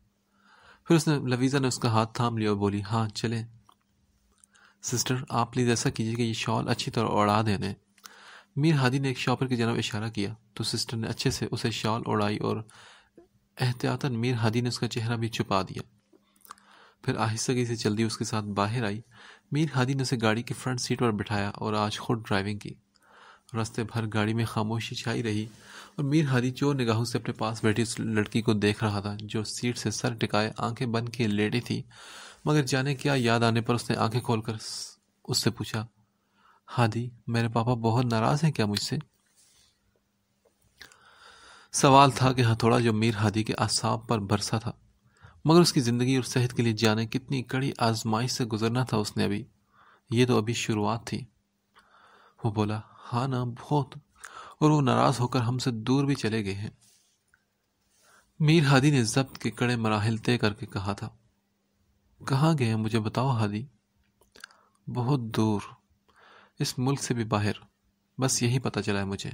फिर उसने लवीज़ा ने उसका हाथ थाम लिया और बोली हाँ चले सिस्टर आप प्लीज़ ऐसा कीजिए कि ये शॉल अच्छी तरह उड़ा देने मीर हादी ने एक शॉपर की जानब इशारा किया तो सिस्टर ने अच्छे से उसे शॉल उड़ाई और एहतियातन मीर हादी ने उसका चेहरा भी छुपा दिया फिर आहिस्तगी से जल्दी उसके साथ बाहर आई मीर हादी ने उसे गाड़ी की फ्रंट सीट पर बिठाया और आज खुद ड्राइविंग की रास्ते भर गाड़ी में खामोशी छाई रही और मीर चोर निगाहों से अपने पास बैठी उस लड़की को देख रहा था जो सीट से सर टिकाए आंखें बंद किए लेटी थी मगर जाने क्या याद आने पर उसने आंखें खोलकर उससे पूछा हादी मेरे पापा बहुत नाराज़ हैं क्या मुझसे सवाल था कि हथौड़ा हाँ, जो मीर हादी के आसाब पर बरसा था मगर उसकी ज़िंदगी और सेहत के लिए जाने कितनी कड़ी आजमाइश से गुजरना था उसने अभी ये तो अभी शुरुआत थी वो बोला हाँ ना बहुत और वो नाराज़ होकर हमसे दूर भी चले गए हैं मीर हादी ने जब्त के कड़े मराहल तय करके कहा था कहाँ गए मुझे बताओ हादी बहुत दूर इस मुल्क से भी बाहर बस यही पता चला है मुझे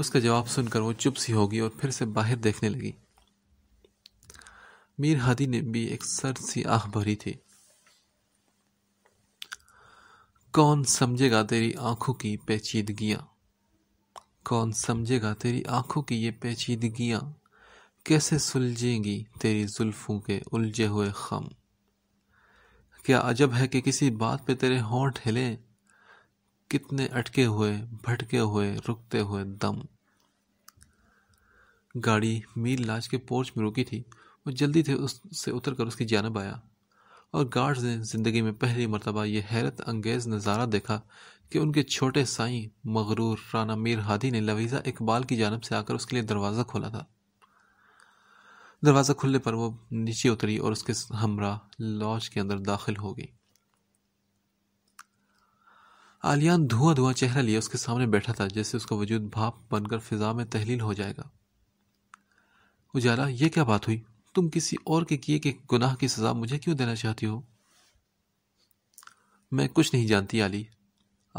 उसका जवाब सुनकर वो चुप सी होगी और फिर से बाहर देखने लगी मीर हादी ने भी एक सर सी आह भरी थी कौन समझेगा तेरी आंखों की पेचीदगियां कौन समझेगा तेरी आंखों की ये पेचीदगियाँ कैसे सुलझेंगी तेरी जुल्फों के उलझे हुए खम क्या अजब है कि किसी बात पे तेरे होंठ हिले कितने अटके हुए भटके हुए रुकते हुए दम गाड़ी मीर लाज के पोर्च में रुकी थी वो जल्दी थे उससे उतर कर उसकी जानब आया और गार्ड्स ने ज़िंदगी में पहली मरतबा यह हैरत अंगेज़ नज़ारा देखा कि उनके छोटे साई मगरूर राना मीर हादी ने लवीज़ा इकबाल की जानब से आकर उसके लिए दरवाज़ा खोला था दरवाज़ा खुलने पर वो नीचे उतरी और उसके हमरा लॉज के अंदर दाखिल हो गई आलियान धुआं धुआं चेहरा लिए उसके सामने बैठा था जैसे उसका वजूद भाप बनकर फिजा में तहलील हो जाएगा उजाला ये क्या बात हुई तुम किसी और के किए के गुनाह की सजा मुझे क्यों देना चाहती हो मैं कुछ नहीं जानती आली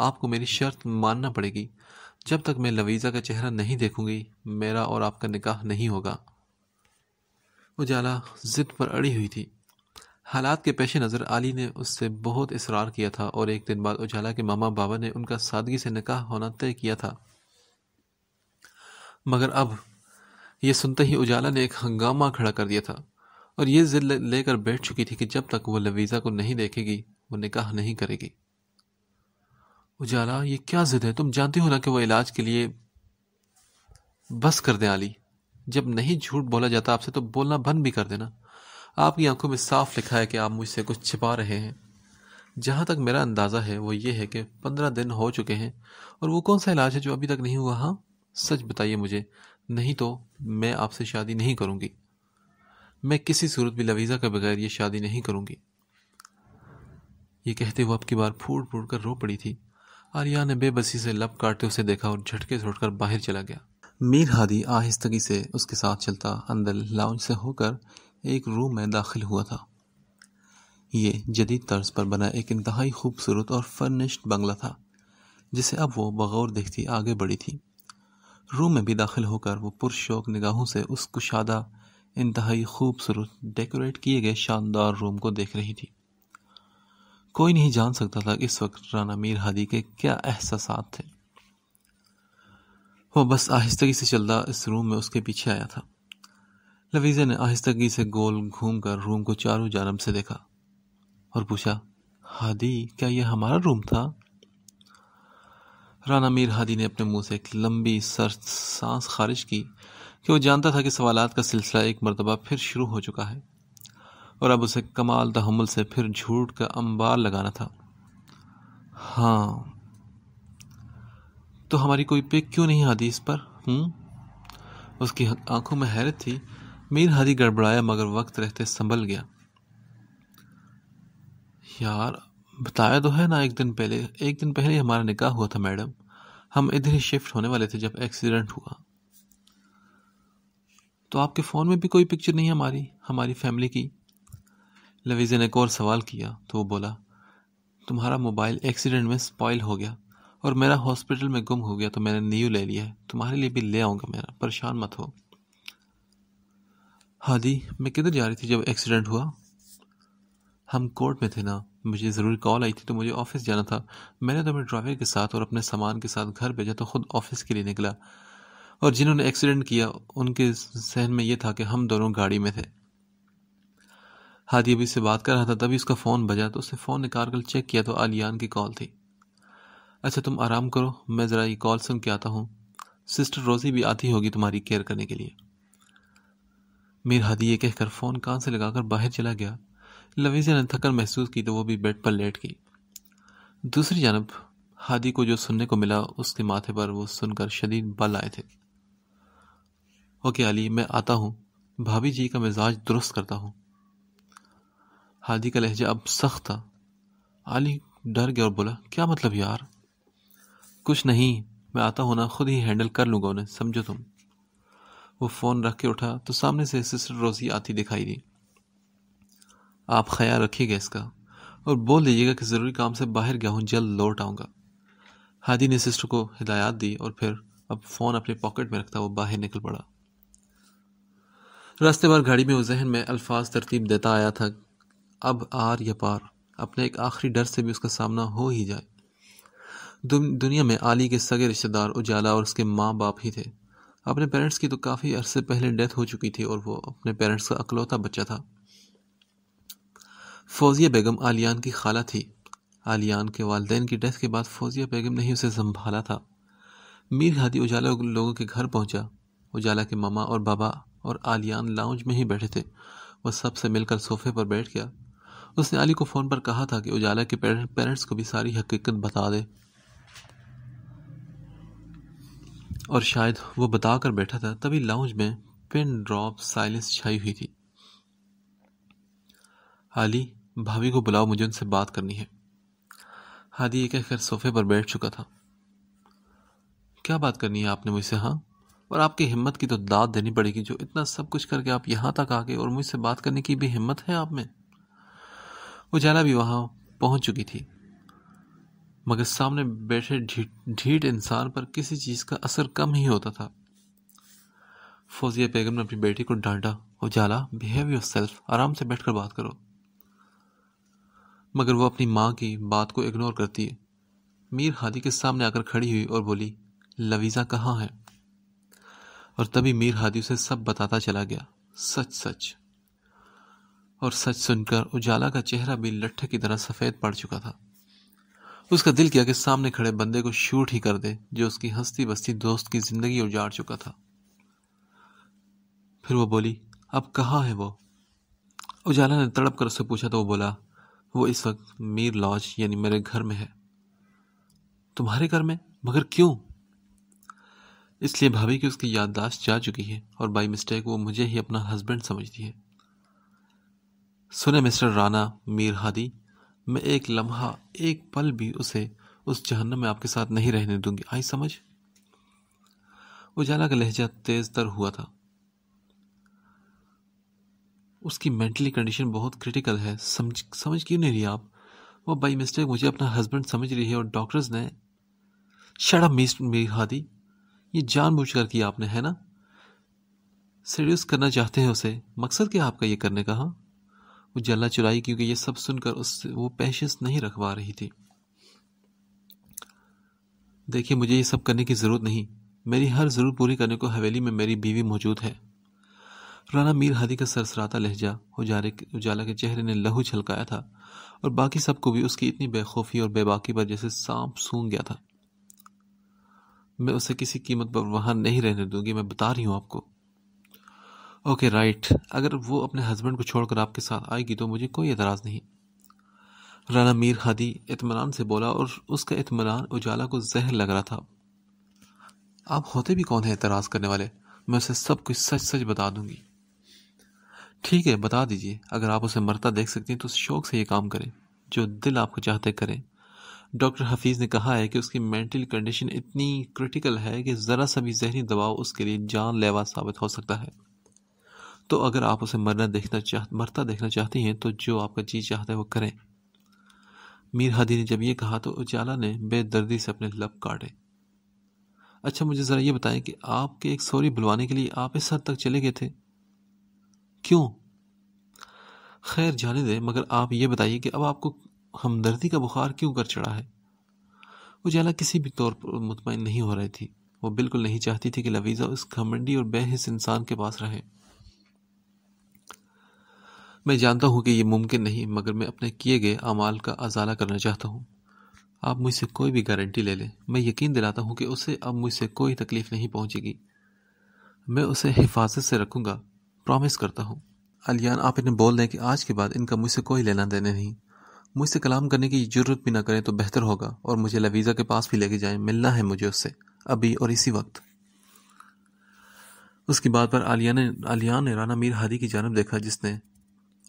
आपको मेरी शर्त मानना पड़ेगी जब तक मैं लवीज़ा का चेहरा नहीं देखूंगी मेरा और आपका निकाह नहीं होगा उजाला जिद पर अड़ी हुई थी हालात के पेश नज़र आली ने उससे बहुत इसरार किया था और एक दिन बाद उजाला के मामा बाबा ने उनका सादगी से निकाह होना तय किया था मगर अब यह सुनते ही उजाला ने एक हंगामा खड़ा कर दिया था और ये जिद लेकर बैठ चुकी थी कि जब तक वो लवीज़ा को नहीं देखेगी वो निकाह नहीं करेगी उजाला ये क्या जिद है तुम जानती हो ना कि वो इलाज के लिए बस कर दें आली जब नहीं झूठ बोला जाता आपसे तो बोलना बंद भी कर देना आपकी आंखों में साफ लिखा है कि आप मुझसे कुछ छिपा रहे हैं जहां तक मेरा अंदाज़ा है वो ये है कि पंद्रह दिन हो चुके हैं और वो कौन सा इलाज है जो अभी तक नहीं हुआ हाँ सच बताइए मुझे नहीं तो मैं आपसे शादी नहीं करूंगी मैं किसी सूरत भी लवीज़ा के बगैर ये शादी नहीं करूँगी ये कहते हुए अब की बार फूट फूट कर रो पड़ी थी आर्या ने बेबसी से लप काटते उसे देखा और झटके से उठकर बाहर चला गया मीर हादी आहिस्तगी से उसके साथ चलता अंदर लाउंज से होकर एक रूम में दाखिल हुआ था ये जदीद तर्ज पर बना एक इंतहाई खूबसूरत और फर्निश्ड बंगला था जिसे अब वो बगौर देखती आगे बढ़ी थी रूम में भी दाखिल होकर वो पुरशोक निगाहों से उस कुशादा इंतहाई खूबसूरत डेकोरेट किए गए शानदार रूम को देख रही थी कोई नहीं जान सकता था कि इस वक्त राना मीर हादी के क्या एहसास थे वो बस आहिस्तगी से चलता इस रूम में उसके पीछे आया था लवीज़ा ने आहिस्तगी से गोल घूम कर रूम को चारों जानब से देखा और पूछा हादी क्या यह हमारा रूम था राना मीर हादी ने अपने मुंह से एक लंबी सर सांस खारिज की कि वो जानता था कि सवालात का सिलसिला एक मरतबा फिर शुरू हो चुका है और अब उसे कमाल तहमल से फिर झूठ का अंबार लगाना था हाँ तो हमारी कोई पिक क्यों नहीं हादी इस पर हुँ? हम्म? उसकी आंखों में हैरत थी मीर हादी गड़बड़ाया मगर वक्त रहते संभल गया यार बताया तो है ना एक दिन पहले एक दिन पहले हमारा निकाह हुआ था मैडम हम इधर ही शिफ्ट होने वाले थे जब एक्सीडेंट हुआ तो आपके फ़ोन में भी कोई पिक्चर नहीं है हमारी हमारी फैमिली की लवीज़े ने एक और सवाल किया तो वो बोला तुम्हारा मोबाइल एक्सीडेंट में स्पॉइल हो गया और मेरा हॉस्पिटल में गुम हो गया तो मैंने न्यू ले लिया है तुम्हारे लिए भी ले आऊँगा मेरा परेशान मत हो हाँ जी मैं किधर जा रही थी जब एक्सीडेंट हुआ हम कोर्ट में थे ना मुझे ज़रूरी कॉल आई थी तो मुझे ऑफिस जाना था मैंने तो अपने ड्राइवर के साथ और अपने सामान के साथ घर भेजा तो खुद ऑफिस के लिए निकला और जिन्होंने एक्सीडेंट किया उनके जहन में यह था कि हम दोनों गाड़ी में थे हादी अभी से बात कर रहा था तभी उसका फ़ोन बजा तो उसने फ़ोन निकाल कर चेक किया तो आलियान की कॉल थी अच्छा तुम आराम करो मैं ज़रा ये कॉल सुन के आता हूँ सिस्टर रोज़ी भी आती होगी तुम्हारी केयर करने के लिए मीर हादी ये कहकर फ़ोन कान से लगाकर बाहर चला गया लवीजा ने थकन महसूस की तो वो भी बेड पर लेट गई दूसरी जानब हादी को जो सुनने को मिला उसके माथे पर वो सुनकर शदीद बल आए थे ओके अली मैं आता हूँ भाभी जी का मिजाज दुरुस्त करता हूँ हादी का लहजा अब सख्त था अली डर गया और बोला क्या मतलब यार कुछ नहीं मैं आता हूँ ना खुद ही हैंडल कर लूँगा उन्हें समझो तुम वो फ़ोन रख के उठा तो सामने से सिस्टर रोज़ी आती दिखाई दी आप ख्याल रखिएगा इसका और बोल दीजिएगा कि ज़रूरी काम से बाहर गया हूँ जल्द लौट आऊँगा हादी ने सिस्टर को हिदायत दी और फिर अब फ़ोन अपने पॉकेट में रखता वो बाहर निकल पड़ा रास्ते भर घड़ी में जहन में अल्फाज तरतीब देता आया था अब आर या पार अपने एक आखिरी डर से भी उसका सामना हो ही जाए दुन, दुनिया में आली के सगे रिश्तेदार उजाला और उसके माँ बाप ही थे अपने पेरेंट्स की तो काफ़ी अरसे पहले डेथ हो चुकी थी और वो अपने पेरेंट्स का अकलौता बच्चा था फौजिया बेगम आलियान की खाला थी आलियान के वालदेन की डेथ के बाद फौजिया बेगम ने ही उसे संभाला था मीर हादी उजाला लोगों के घर पहुंचा उजाला के मामा और बाबा और आलियान लाउंज में ही बैठे थे वह सबसे मिलकर सोफे पर बैठ गया उसने अली को फ़ोन पर कहा था कि उजाला के पेरेंट्स को भी सारी हकीकत बता दे और शायद वो बता कर बैठा था तभी लाउंज में पिन ड्रॉप साइलेंस छाई हुई थी अली भाभी को बुलाओ मुझे उनसे बात करनी है हादी ये कहकर सोफे पर बैठ चुका था क्या बात करनी है आपने मुझसे हाँ और आपकी हिम्मत की तो दाद देनी पड़ेगी जो इतना सब कुछ करके आप यहाँ तक आ गए और मुझसे बात करने की भी हिम्मत है आप में उजाला भी वहाँ पहुँच चुकी थी मगर सामने बैठे ढीठ इंसान पर किसी चीज़ का असर कम ही होता था फौजिया बेगम ने अपनी बेटी को डांटा उजाला बिहेव योर सेल्फ आराम से बैठकर बात करो मगर वो अपनी माँ की बात को इग्नोर करती है मीर हादी के सामने आकर खड़ी हुई और बोली लवीज़ा कहाँ है और तभी मीर हादी उसे सब बताता चला गया सच सच और सच सुनकर उजाला का चेहरा भी लट्ठे की तरह सफ़ेद पड़ चुका था उसका दिल किया कि सामने खड़े बंदे को शूट ही कर दे जो उसकी हंसती बस्ती दोस्त की जिंदगी उजाड़ चुका था फिर वो बोली अब कहाँ है वो उजाला ने तड़प कर उससे पूछा तो वो बोला वो इस वक्त मीर लॉज यानी मेरे घर में है तुम्हारे घर में मगर क्यों इसलिए भाभी की उसकी याददाश्त जा चुकी है और बाई मिस्टेक वो मुझे ही अपना हस्बैंड समझती है सुने मिस्टर राना मीर हादी मैं एक लम्हा एक पल भी उसे उस जहन्नम में आपके साथ नहीं रहने दूंगी आई समझ उजाला का लहजा तेज तर हुआ था उसकी मेंटली कंडीशन बहुत क्रिटिकल है समझ समझ क्यों नहीं रही आप वो बाई मिस्टेक मुझे अपना हस्बैंड समझ रही है और डॉक्टर्स ने शड़ा मीस मेरी हादी ये जानबूझ कर किया आपने है ना सड्यूस करना चाहते हैं उसे मकसद क्या आपका ये करने का हाँ वो जला चुराई क्योंकि ये सब सुनकर उससे वो पेशेंस नहीं रखवा रही थी देखिए मुझे ये सब करने की ज़रूरत नहीं मेरी हर ज़रूरत पूरी करने को हवेली में मेरी बीवी मौजूद है राना मीर हादी का सरसराता लहजा उजारे उजाला के चेहरे ने लहू छलकाया था और बाकी सबको भी उसकी इतनी बेखौफी और बेबाकी पर जैसे सांप सूंघ गया था मैं उसे किसी कीमत पर वहां नहीं रहने दूंगी मैं बता रही हूं आपको ओके राइट अगर वो अपने हस्बैंड को छोड़कर आपके साथ आएगी तो मुझे कोई एतराज़ नहीं राना मीर हादी इतमान से बोला और उसका इतमान उजाला को जहर लग रहा था आप होते भी कौन है एतराज़ करने वाले मैं उसे सब कुछ सच सच बता दूंगी ठीक है बता दीजिए अगर आप उसे मरता देख सकते हैं तो शौक से ये काम करें जो दिल आपको चाहते करें डॉक्टर हफीज़ ने कहा है कि उसकी मेंटल कंडीशन इतनी क्रिटिकल है कि ज़रा सा भी जहनी दबाव उसके लिए जान लेवा साबित हो सकता है तो अगर आप उसे मरना देखना चाह मरता देखना चाहती हैं तो जो आपका जी चाहता है वो करें मीर हदी ने जब ये कहा तो उजाला ने बेदर्दी से अपने लब काटे अच्छा मुझे ज़रा ये बताएं कि आपके एक सॉरी बुलवाने के लिए आप इस हद तक चले गए थे क्यों खैर जाने दें मगर आप ये बताइए कि अब आपको हमदर्दी का बुखार क्यों कर चढ़ा है उजाला किसी भी तौर पर मुतमिन नहीं हो रही थी वो बिल्कुल नहीं चाहती थी कि लवीज़ा उस घमंडी और बेहिस इंसान के पास रहे मैं जानता हूँ कि यह मुमकिन नहीं मगर मैं अपने किए गए अमाल का अजाला करना चाहता हूँ आप मुझसे कोई भी गारंटी ले लें मैं यकीन दिलाता हूँ कि उसे अब मुझसे कोई तकलीफ़ नहीं पहुँचेगी मैं उसे हिफाजत से रखूँगा प्रॉमिस करता हूँ अलियान आप इन्हें बोल दें कि आज के बाद इनका मुझसे कोई लेना देना नहीं मुझसे कलाम करने की जरूरत भी ना करें तो बेहतर होगा और मुझे लवीज़ा के पास भी लेके जाएं मिलना है मुझे उससे अभी और इसी वक्त उसकी बात पर आलिया ने आलिया ने राना मीर हादी की जानब देखा जिसने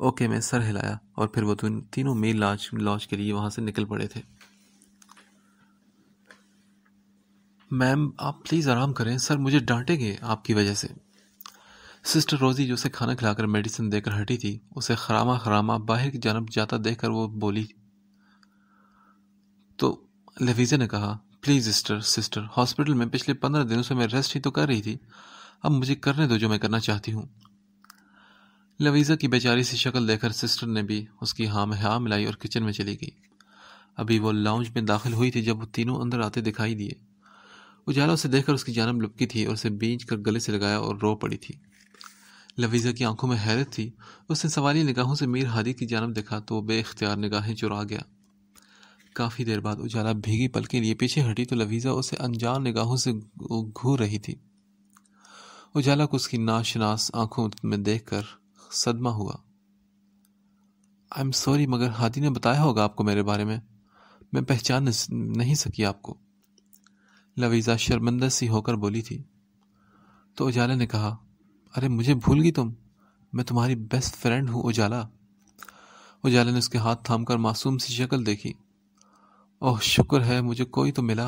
ओके में सर हिलाया और फिर वो तीनों मीर लॉज लॉज के लिए वहाँ से निकल पड़े थे मैम आप प्लीज़ आराम करें सर मुझे डांटेंगे आपकी वजह से सिस्टर रोज़ी जो उसे खाना खिलाकर मेडिसिन देकर हटी थी उसे खरामा खरामा बाहर की जानब जाता देखकर वो बोली तो लवीज़ा ने कहा प्लीज़ सिस्टर सिस्टर हॉस्पिटल में पिछले पंद्रह दिनों से मैं रेस्ट ही तो कर रही थी अब मुझे करने दो जो मैं करना चाहती हूँ लवीज़ा की बेचारी सी शक्ल देखकर सिस्टर ने भी उसकी हाँ में हाँ मिलाई और किचन में चली गई अभी वो लाउंज में दाखिल हुई थी जब वो तीनों अंदर आते दिखाई दिए उजाला उसे देखकर उसकी जानब लुपकी थी और उसे बींच कर गले से लगाया और रो पड़ी थी लवीज़ा की आंखों में हैरत थी उसने सवाली निगाहों से मीर हादी की जानब देखा तो वो बेख्तियार निगाहें चुरा गया काफ़ी देर बाद उजाला भीगी पल के लिए पीछे हटी तो लवीज़ा उसे अनजान निगाहों से घूर रही थी उजाला को उसकी नाशनास आंखों में देख कर सदमा हुआ आई एम सॉरी मगर हादी ने बताया होगा आपको मेरे बारे में मैं पहचान नहीं सकी आपको लवीज़ा शर्मंदा सी होकर बोली थी तो उजाला ने कहा अरे मुझे भूल गई तुम मैं तुम्हारी बेस्ट फ्रेंड हूँ उजाला उजाला ने उसके हाथ थाम कर मासूम सी शक्ल देखी ओह शुक्र है मुझे कोई तो मिला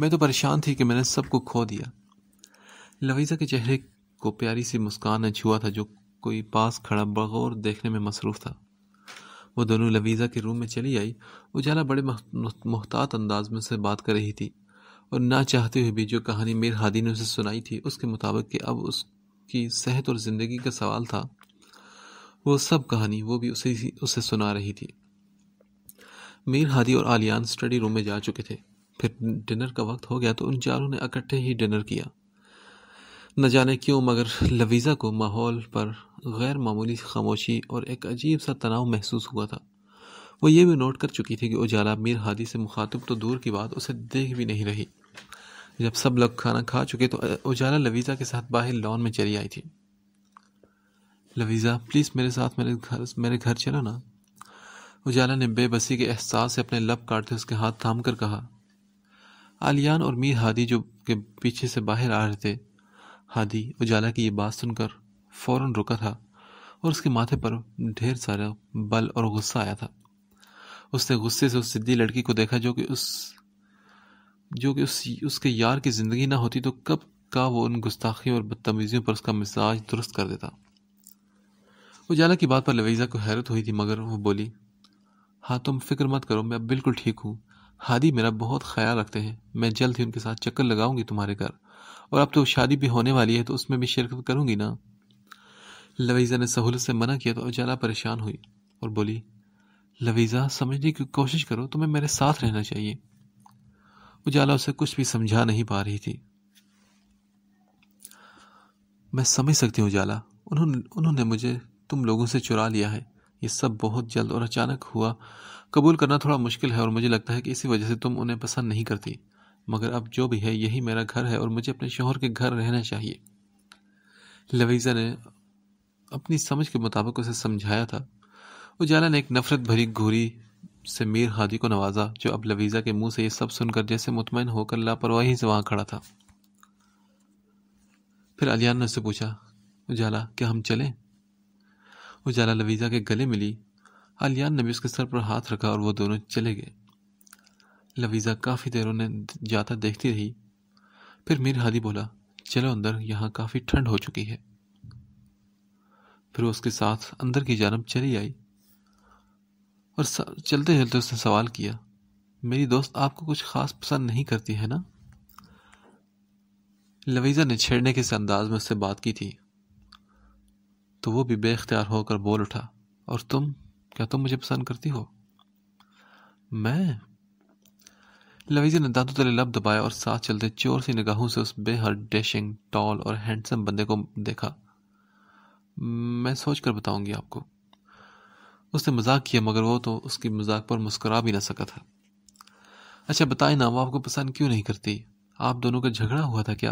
मैं तो परेशान थी कि मैंने सबको खो दिया लवीज़ा के चेहरे को प्यारी सी मुस्कान ने छुआ था जो कोई पास खड़ा बगौर देखने में मसरूफ था वो दोनों लवीज़ा के रूम में चली आई उजाला बड़े मोहतात अंदाज में से बात कर रही थी और ना चाहते हुए भी जो कहानी मीर हादी ने उसे सुनाई थी उसके मुताबिक कि अब उस की सेहत और ज़िंदगी का सवाल था वो सब कहानी वो भी उसे उसे सुना रही थी मीर हादी और आलियान स्टडी रूम में जा चुके थे फिर डिनर का वक्त हो गया तो उन चारों ने इकट्ठे ही डिनर किया न जाने क्यों मगर लवीज़ा को माहौल पर गैर मामूली खामोशी और एक अजीब सा तनाव महसूस हुआ था वो ये भी नोट कर चुकी थी कि उजाला मीर हादी से मुखातब तो दूर की बात उसे देख भी नहीं रही जब सब लोग खाना खा चुके तो उजाला लवीज़ा के साथ बाहर लॉन में चली आई थी लवीज़ा प्लीज़ मेरे साथ मेरे घर मेरे घर चलो ना उजाला ने बेबसी के एहसास से अपने लब काटते उसके हाथ थाम कर कहा आलियान और मीर हादी जो के पीछे से बाहर आ रहे थे हादी उजाला की ये बात सुनकर फौरन रुका था और उसके माथे पर ढेर सारा बल और गुस्सा आया था उसने गुस्से से उस सिद्धी लड़की को देखा जो कि उस जो कि उस उसके यार की ज़िंदगी ना होती तो कब का वो उन गुस्ताखियों और बदतमीज़ियों पर उसका मिजाज दुरुस्त कर देता उजाला की बात पर लवीज़ा को हैरत हुई थी मगर वो बोली हाँ तुम फिक्र मत करो मैं बिल्कुल ठीक हूँ हादी मेरा बहुत ख्याल रखते हैं मैं जल्द ही उनके साथ चक्कर लगाऊंगी तुम्हारे घर और अब तो शादी भी होने वाली है तो उसमें भी शिरकत करूंगी ना लवीज़ा ने सहूलत से मना किया तो उजाला परेशान हुई और बोली लवीज़ा समझने की कोशिश करो तुम्हें मेरे साथ रहना चाहिए उजाला उसे कुछ भी समझा नहीं पा रही थी मैं समझ सकती हूँ उजाला उन्होंने उन्होंने मुझे तुम लोगों से चुरा लिया है ये सब बहुत जल्द और अचानक हुआ कबूल करना थोड़ा मुश्किल है और मुझे लगता है कि इसी वजह से तुम उन्हें पसंद नहीं करती मगर अब जो भी है यही मेरा घर है और मुझे अपने शोहर के घर रहना चाहिए लवीज़ा ने अपनी समझ के मुताबिक उसे समझाया था उजाला ने एक नफरत भरी घूरी से मीर हादी को नवाजा जो अब लवीज़ा के मुंह से यह सब सुनकर जैसे मुतमिन होकर लापरवाही से वहां खड़ा था फिर अलियान ने उससे पूछा उजाला क्या हम चलें उजाला लवीज़ा के गले मिली अलियान ने भी उसके सर पर हाथ रखा और वो दोनों चले गए लवीज़ा काफ़ी देर उन्हें जाता देखती रही फिर मीर हादी बोला चलो अंदर यहाँ काफ़ी ठंड हो चुकी है फिर उसके साथ अंदर की जानब चली आई और चलते चलते उसने सवाल किया मेरी दोस्त आपको कुछ खास पसंद नहीं करती है ना लवीज़ा ने छेड़ने के अंदाज में उससे बात की थी तो वो भी बेख्तियार होकर बोल उठा और तुम क्या तुम मुझे पसंद करती हो मैं लवीजा ने दांतों तले लब दबाया और साथ चलते चोर सी निगाहों से उस बेहद डेशिंग टॉल और हैंडसम बंदे को देखा मैं सोच कर बताऊंगी आपको उसने मजाक किया मगर वो तो उसके मजाक पर मुस्करा भी ना सका था अच्छा बताए ना वो आपको पसंद क्यों नहीं करती आप दोनों का झगड़ा हुआ था क्या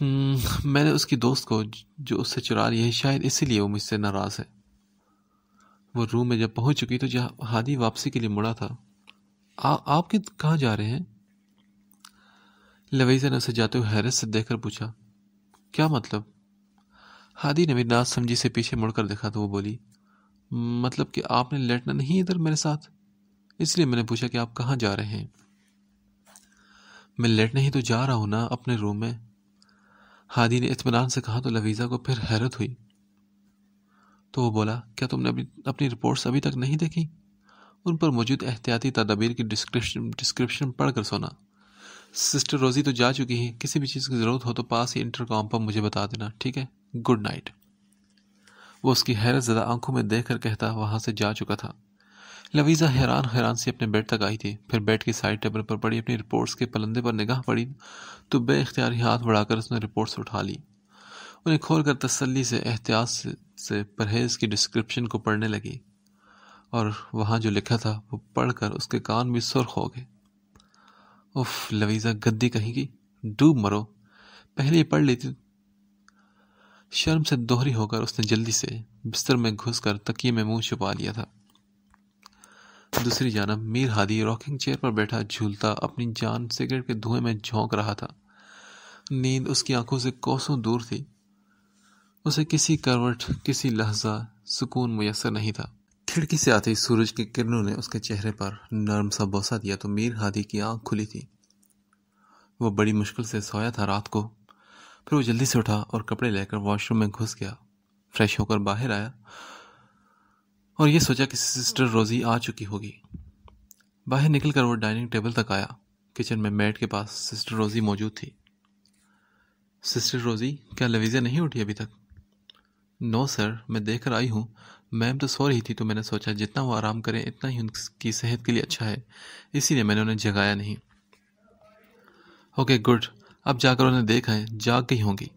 हम्म, मैंने उसकी दोस्त को जो उससे चुरा रही है शायद इसीलिए वो मुझसे नाराज़ है वो रूम में जब पहुंच चुकी तो जहाँ हादी वापसी के लिए मुड़ा था आ, आप कि कहाँ जा रहे हैं लवेजा ने उसे जाते हुए हैरत से देखकर पूछा क्या मतलब हादी ने मेरी समझी से पीछे मुड़कर देखा तो वो बोली मतलब कि आपने लेटना नहीं इधर मेरे साथ इसलिए मैंने पूछा कि आप कहाँ जा रहे हैं मैं लेटने ही तो जा रहा हूँ ना अपने रूम में हादी ने इतमान से कहा तो लवीज़ा को फिर हैरत हुई तो वो बोला क्या तुमने अपनी अपनी रिपोर्ट्स अभी तक नहीं देखी उन पर मौजूद एहतियाती तदाबीर की डिस्क्रिप्शन डिस्क्रिप्शन पढ़कर सोना सिस्टर रोज़ी तो जा चुकी है किसी भी चीज़ की ज़रूरत हो तो पास ही इंटरकॉम पर मुझे बता देना ठीक है गुड नाइट वो उसकी हैरत ज़्यादा आंखों में देख कर कहता वहाँ से जा चुका था लवीज़ा हैरान हैरान से अपने बेड तक आई थी फिर बेड की साइड टेबल पर पड़ी अपनी रिपोर्ट्स के पलंदे पर निगाह पड़ी तो बे अख्तियार हाथ बढ़ाकर उसने रिपोर्ट्स उठा ली उन्हें खोल कर तसली से एहतियात से, से परहेज़ की डिस्क्रिप्शन को पढ़ने लगी और वहाँ जो लिखा था वो पढ़कर उसके कान भी सुर्ख हो गए उफ लवीज़ा गद्दी कहेंगी डूब मरो पहले पढ़ लेती शर्म से दोहरी होकर उसने जल्दी से बिस्तर में घुसकर तकिए में मुंह छुपा लिया था दूसरी जानब मीर हादी रॉकिंग चेयर पर बैठा झूलता अपनी जान सिगरेट के धुएं में झोंक रहा था नींद उसकी आंखों से कोसों दूर थी उसे किसी करवट किसी लहजा सुकून मुयसर नहीं था खिड़की से आती सूरज की किरणों ने उसके चेहरे पर नरम सा बोसा दिया तो मीर हादी की आंख खुली थी वो बड़ी मुश्किल से सोया था रात को फिर वो जल्दी से उठा और कपड़े लेकर वॉशरूम में घुस गया फ्रेश होकर बाहर आया और ये सोचा कि सिस्टर रोज़ी आ चुकी होगी बाहर निकल कर वो डाइनिंग टेबल तक आया किचन में मेड के पास सिस्टर रोज़ी मौजूद थी सिस्टर रोज़ी क्या लवीज़ा नहीं उठी अभी तक नो सर मैं देख कर आई हूँ मैम तो सो रही थी तो मैंने सोचा जितना वो आराम करें इतना ही उनकी सेहत के लिए अच्छा है इसीलिए मैंने उन्हें जगाया नहीं ओके गुड अब जाकर उन्हें देखा है जाग गई होंगी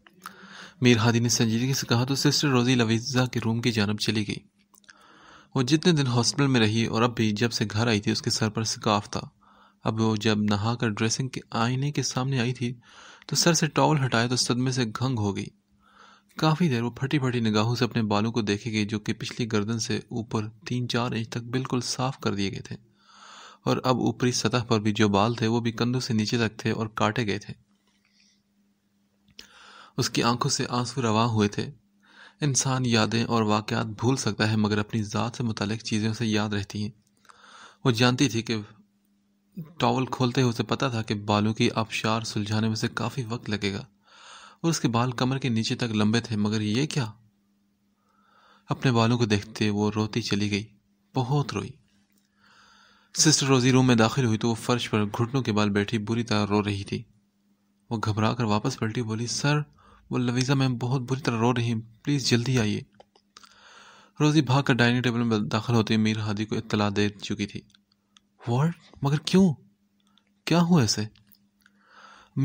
मीर हादी ने संजीदगी से कहा तो सिस्टर रोजी लवीजा के रूम की जानब चली गई वो जितने दिन हॉस्पिटल में रही और अब भी जब से घर आई थी उसके सर पर सिकाफ था अब वो जब नहाकर ड्रेसिंग के आईने के सामने आई थी तो सर से टॉवल हटाया तो सदमे से घंग हो गई काफ़ी देर वो फटी फटी निगाहों से अपने बालों को देखे गई जो कि पिछली गर्दन से ऊपर तीन चार इंच तक बिल्कुल साफ कर दिए गए थे और अब ऊपरी सतह पर भी जो बाल थे वो भी कंधों से नीचे तक थे और काटे गए थे उसकी आंखों से आंसू रवा हुए थे इंसान यादें और वाक़ात भूल सकता है मगर अपनी ज़ात से मुतल चीज़ें उसे याद रहती हैं वो जानती थी कि टॉवल खोलते हुए उसे पता था कि बालों की आबशार सुलझाने में से काफ़ी वक्त लगेगा और उसके बाल कमर के नीचे तक लंबे थे मगर ये क्या अपने बालों को देखते वो रोती चली गई बहुत रोई सिस्टर रोजी रूम में दाखिल हुई तो वो फर्श पर घुटनों के बाल बैठी बुरी तरह रो रही थी वो घबरा कर वापस पलटी बोली सर वो लवीज़ा मैम बहुत बुरी तरह रो रही हैं प्लीज़ जल्दी आइए रोज़ी भाग कर डाइनिंग टेबल में दाखिल होते मीर हादी को इतला दे चुकी थी वार्ड मगर क्यों क्या हुआ ऐसे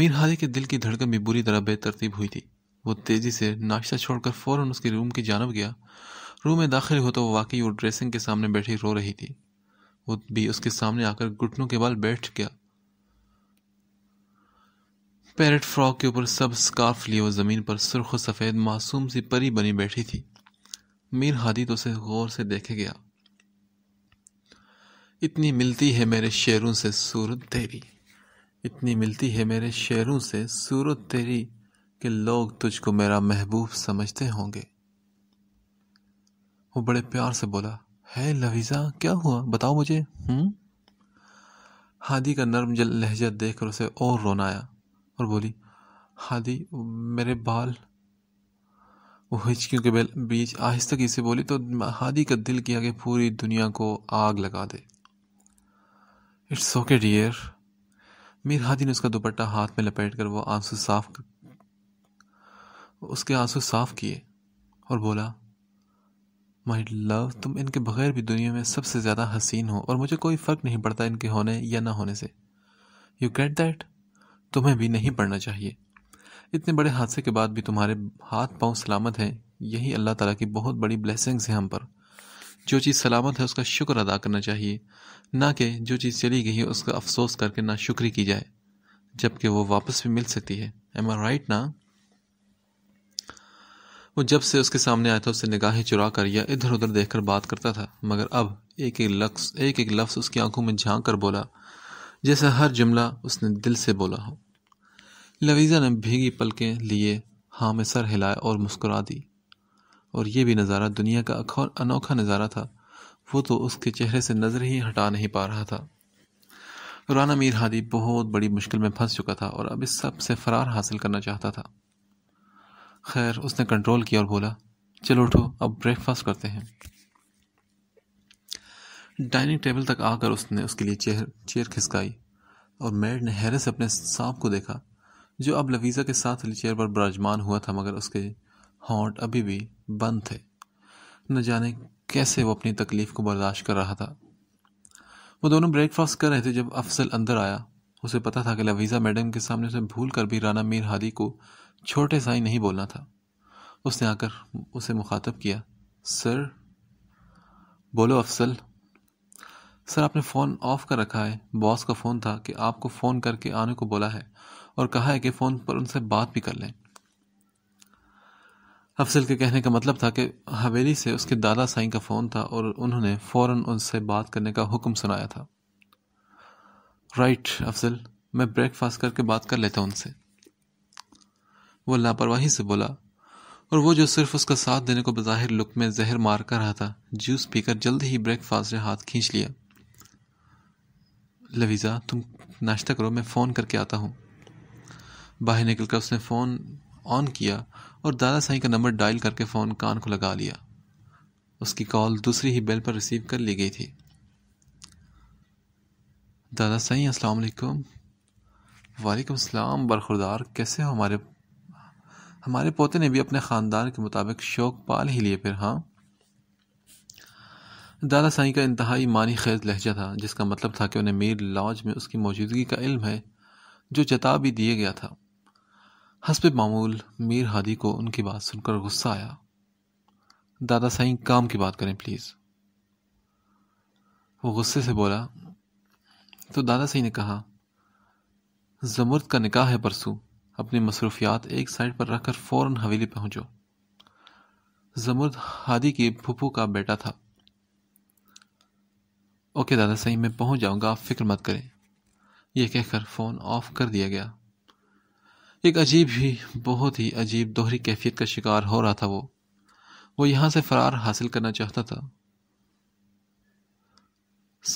मीर हादी के दिल की धड़कन भी बुरी तरह बेतरतीब हुई थी वो तेज़ी से नाश्ता छोड़कर फौरन उसके रूम की जानब गया रूम में दाखिल हो तो वो वाकई वो ड्रेसिंग के सामने बैठी रो रही थी वो भी उसके सामने आकर घुटनों के बाल बैठ गया पैरट फ्रॉक के ऊपर सब स्कार्फ लिए वो ज़मीन पर सुर्ख सफ़ेद मासूम सी परी बनी बैठी थी मीर हादी तो उसे गौर से देखे गया इतनी मिलती है मेरे शेरों से सूरत तेरी इतनी मिलती है मेरे शेरों से सूरत तेरी कि लोग तुझको मेरा महबूब समझते होंगे वो बड़े प्यार से बोला है लवीज़ा क्या हुआ बताओ मुझे हम्म हादी का नर्म जल लहजा देखकर उसे और रोना आया और बोली हादी मेरे बाल वो हिचकियों के बीच आहिस्ता से बोली तो हादी का दिल किया कि पूरी दुनिया को आग लगा दे it's okay dear Mir Hadi ने उसका दुपट्टा हाथ में लपेट कर वो आंसू साफ उसके आंसू साफ किए और बोला माई लव तुम इनके बगैर भी दुनिया में सबसे ज़्यादा हसीन हो और मुझे कोई फ़र्क नहीं पड़ता इनके होने या ना होने से यू गेट दैट तुम्हें भी नहीं पढ़ना चाहिए इतने बड़े हादसे के बाद भी तुम्हारे हाथ पांव सलामत हैं यही अल्लाह ताला की बहुत बड़ी ब्लेसिंग्स हैं हम पर जो चीज़ सलामत है उसका शुक्र अदा करना चाहिए ना कि जो चीज़ चली गई है उसका अफसोस करके ना शुक्री की जाए जबकि वो वापस भी मिल सकती है एम आर राइट ना वो जब से उसके सामने आया था उससे निगाहें चुरा कर या इधर उधर देखकर बात करता था मगर अब एक एक लफ्स एक एक लफ्स उसकी आंखों में झांक कर बोला जैसा हर जुमला उसने दिल से बोला हो लवीज़ा ने भीगी पलकें लिए हाँ में सर हिलाया और मुस्कुरा दी और ये भी नज़ारा दुनिया का अनोखा नज़ारा था वो तो उसके चेहरे से नज़र ही हटा नहीं पा रहा था राना मीर हादी बहुत बड़ी मुश्किल में फंस चुका था और अब इस सब से फरार हासिल करना चाहता था खैर उसने कंट्रोल किया और बोला चलो उठो अब ब्रेकफास्ट करते हैं डाइनिंग टेबल तक आकर उसने उसके लिए चेयर चेयर खिसकाई और मैड ने हैरत से अपने सांप को देखा जो अब लवीज़ा के साथ वाली चेयर पर बराजमान हुआ था मगर उसके हॉट अभी भी बंद थे न जाने कैसे वो अपनी तकलीफ़ को बर्दाश्त कर रहा था वो दोनों ब्रेकफास्ट कर रहे थे जब अफसल अंदर आया उसे पता था कि लवीज़ा मैडम के सामने उसे भूल कर भी राना मीर हादी को छोटे साई नहीं बोलना था उसने आकर उसे मुखातब किया सर बोलो अफसल सर आपने फ़ोन ऑफ कर रखा है बॉस का फ़ोन था कि आपको फ़ोन करके आने को बोला है और कहा है कि फ़ोन पर उनसे बात भी कर लें अफसल के कहने का मतलब था कि हवेली से उसके दादा साईं का फ़ोन था और उन्होंने फ़ौर उनसे बात करने का हुक्म सुनाया था राइट अफसल मैं ब्रेकफास्ट करके बात कर लेता हूँ उनसे वो लापरवाही से बोला और वो जो सिर्फ उसका साथ देने को बज़ाहिर लुक में जहर मार कर रहा था जूस पीकर जल्द ही ब्रेकफास्ट ने हाथ खींच लिया लवीज़ा तुम नाश्ता करो मैं फ़ोन करके आता हूँ बाहर निकल कर उसने फ़ोन ऑन किया और दादा साईं का नंबर डायल करके फ़ोन कान को लगा लिया उसकी कॉल दूसरी ही बेल पर रिसीव कर ली गई थी दादा साईं अस्सलाम वालेकुम वालेकुम सलाम बरखुरदार कैसे हो हमारे हमारे पोते ने भी अपने ख़ानदान के मुताबिक शौक पाल ही लिए फिर हाँ दादा साईं का इंतहाई मानी खैज लहजा था जिसका मतलब था कि उन्हें मीर लॉज में उसकी मौजूदगी का इल्म है जो चता भी दिए गया था हसब मामूल मीर हादी को उनकी बात सुनकर गुस्सा आया दादा साईं काम की बात करें प्लीज़ वो गुस्से से बोला तो दादा साईं ने कहा जमुर्द का निकाह है परसों अपनी मसरूफियात एक साइड पर रखकर फ़ौर हवेली पहुँचो जमुर्द हादी की फुफू का बेटा था ओके दादा सही मैं पहुंच जाऊंगा आप फिक्र मत करें यह कहकर फ़ोन ऑफ कर दिया गया एक अजीब ही बहुत ही अजीब दोहरी कैफियत का शिकार हो रहा था वो वो यहाँ से फरार हासिल करना चाहता था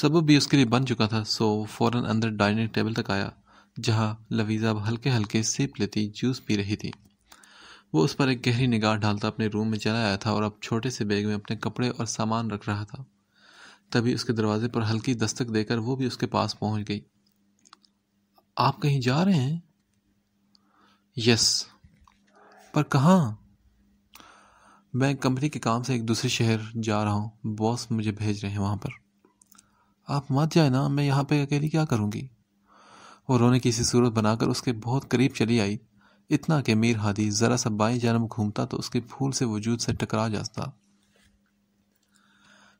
सबब भी उसके लिए बन चुका था सो फौरन अंदर डाइनिंग टेबल तक आया जहाँ लवीज़ा हल्के हल्के सिप लेती जूस पी रही थी वो उस पर एक गहरी निगाह डालता अपने रूम में चला आया था और अब छोटे से बैग में अपने कपड़े और सामान रख रहा था तभी उसके दरवाजे पर हल्की दस्तक देकर वो भी उसके पास पहुंच गई आप कहीं जा रहे हैं यस पर कहाँ मैं कंपनी के काम से एक दूसरे शहर जा रहा हूँ बॉस मुझे भेज रहे हैं वहाँ पर आप मत जाए ना मैं यहाँ पे अकेली क्या करूँगी वो रोने की सी सूरत बनाकर उसके बहुत करीब चली आई इतना कि मीर हादी ज़रा सा बाई जन्म घूमता तो उसके फूल से वजूद से टकरा जाता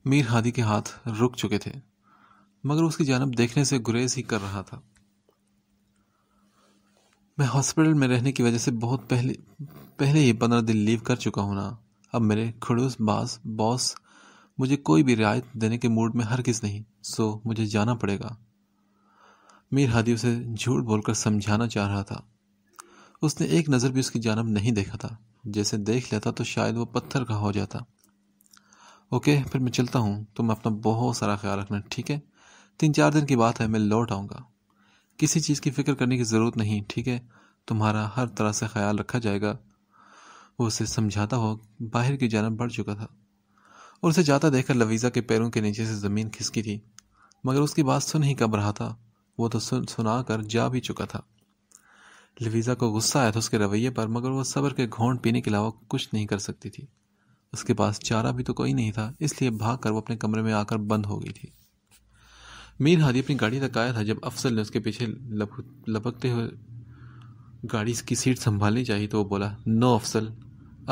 मीर हादी के हाथ रुक चुके थे मगर उसकी जानब देखने से गुरेज ही कर रहा था मैं हॉस्पिटल में रहने की वजह से बहुत पहले पहले ही पंद्रह दिन लीव कर चुका हूँ ना अब मेरे खड़ूस बास बॉस मुझे कोई भी रियायत देने के मूड में हर किस नहीं सो मुझे जाना पड़ेगा मीर हादी उसे झूठ बोलकर समझाना चाह रहा था उसने एक नज़र भी उसकी जानब नहीं देखा था जैसे देख लेता तो शायद वह पत्थर का हो जाता ओके फिर मैं चलता हूँ तो मैं अपना बहुत सारा ख्याल रखना ठीक है तीन चार दिन की बात है मैं लौट आऊँगा किसी चीज़ की फ़िक्र करने की ज़रूरत नहीं ठीक है तुम्हारा हर तरह से ख्याल रखा जाएगा वो उसे समझाता हुआ बाहर की जानब बढ़ चुका था और उसे जाता देखकर लवीज़ा के पैरों के नीचे से ज़मीन खिसकी थी मगर उसकी बात सुन ही कब रहा था वो तो सुन सुना कर जा भी चुका था लवीज़ा को गुस्सा आया था उसके रवैये पर मगर वो सब्र के घोंट पीने के अलावा कुछ नहीं कर सकती थी उसके पास चारा भी तो कोई नहीं था इसलिए भाग कर वो अपने कमरे में आकर बंद हो गई थी मीर हादी अपनी गाड़ी तक आया था जब अफसर ने उसके पीछे लपक लपकते हुए गाड़ी की सीट संभालनी चाहिए तो वो बोला नो अफसल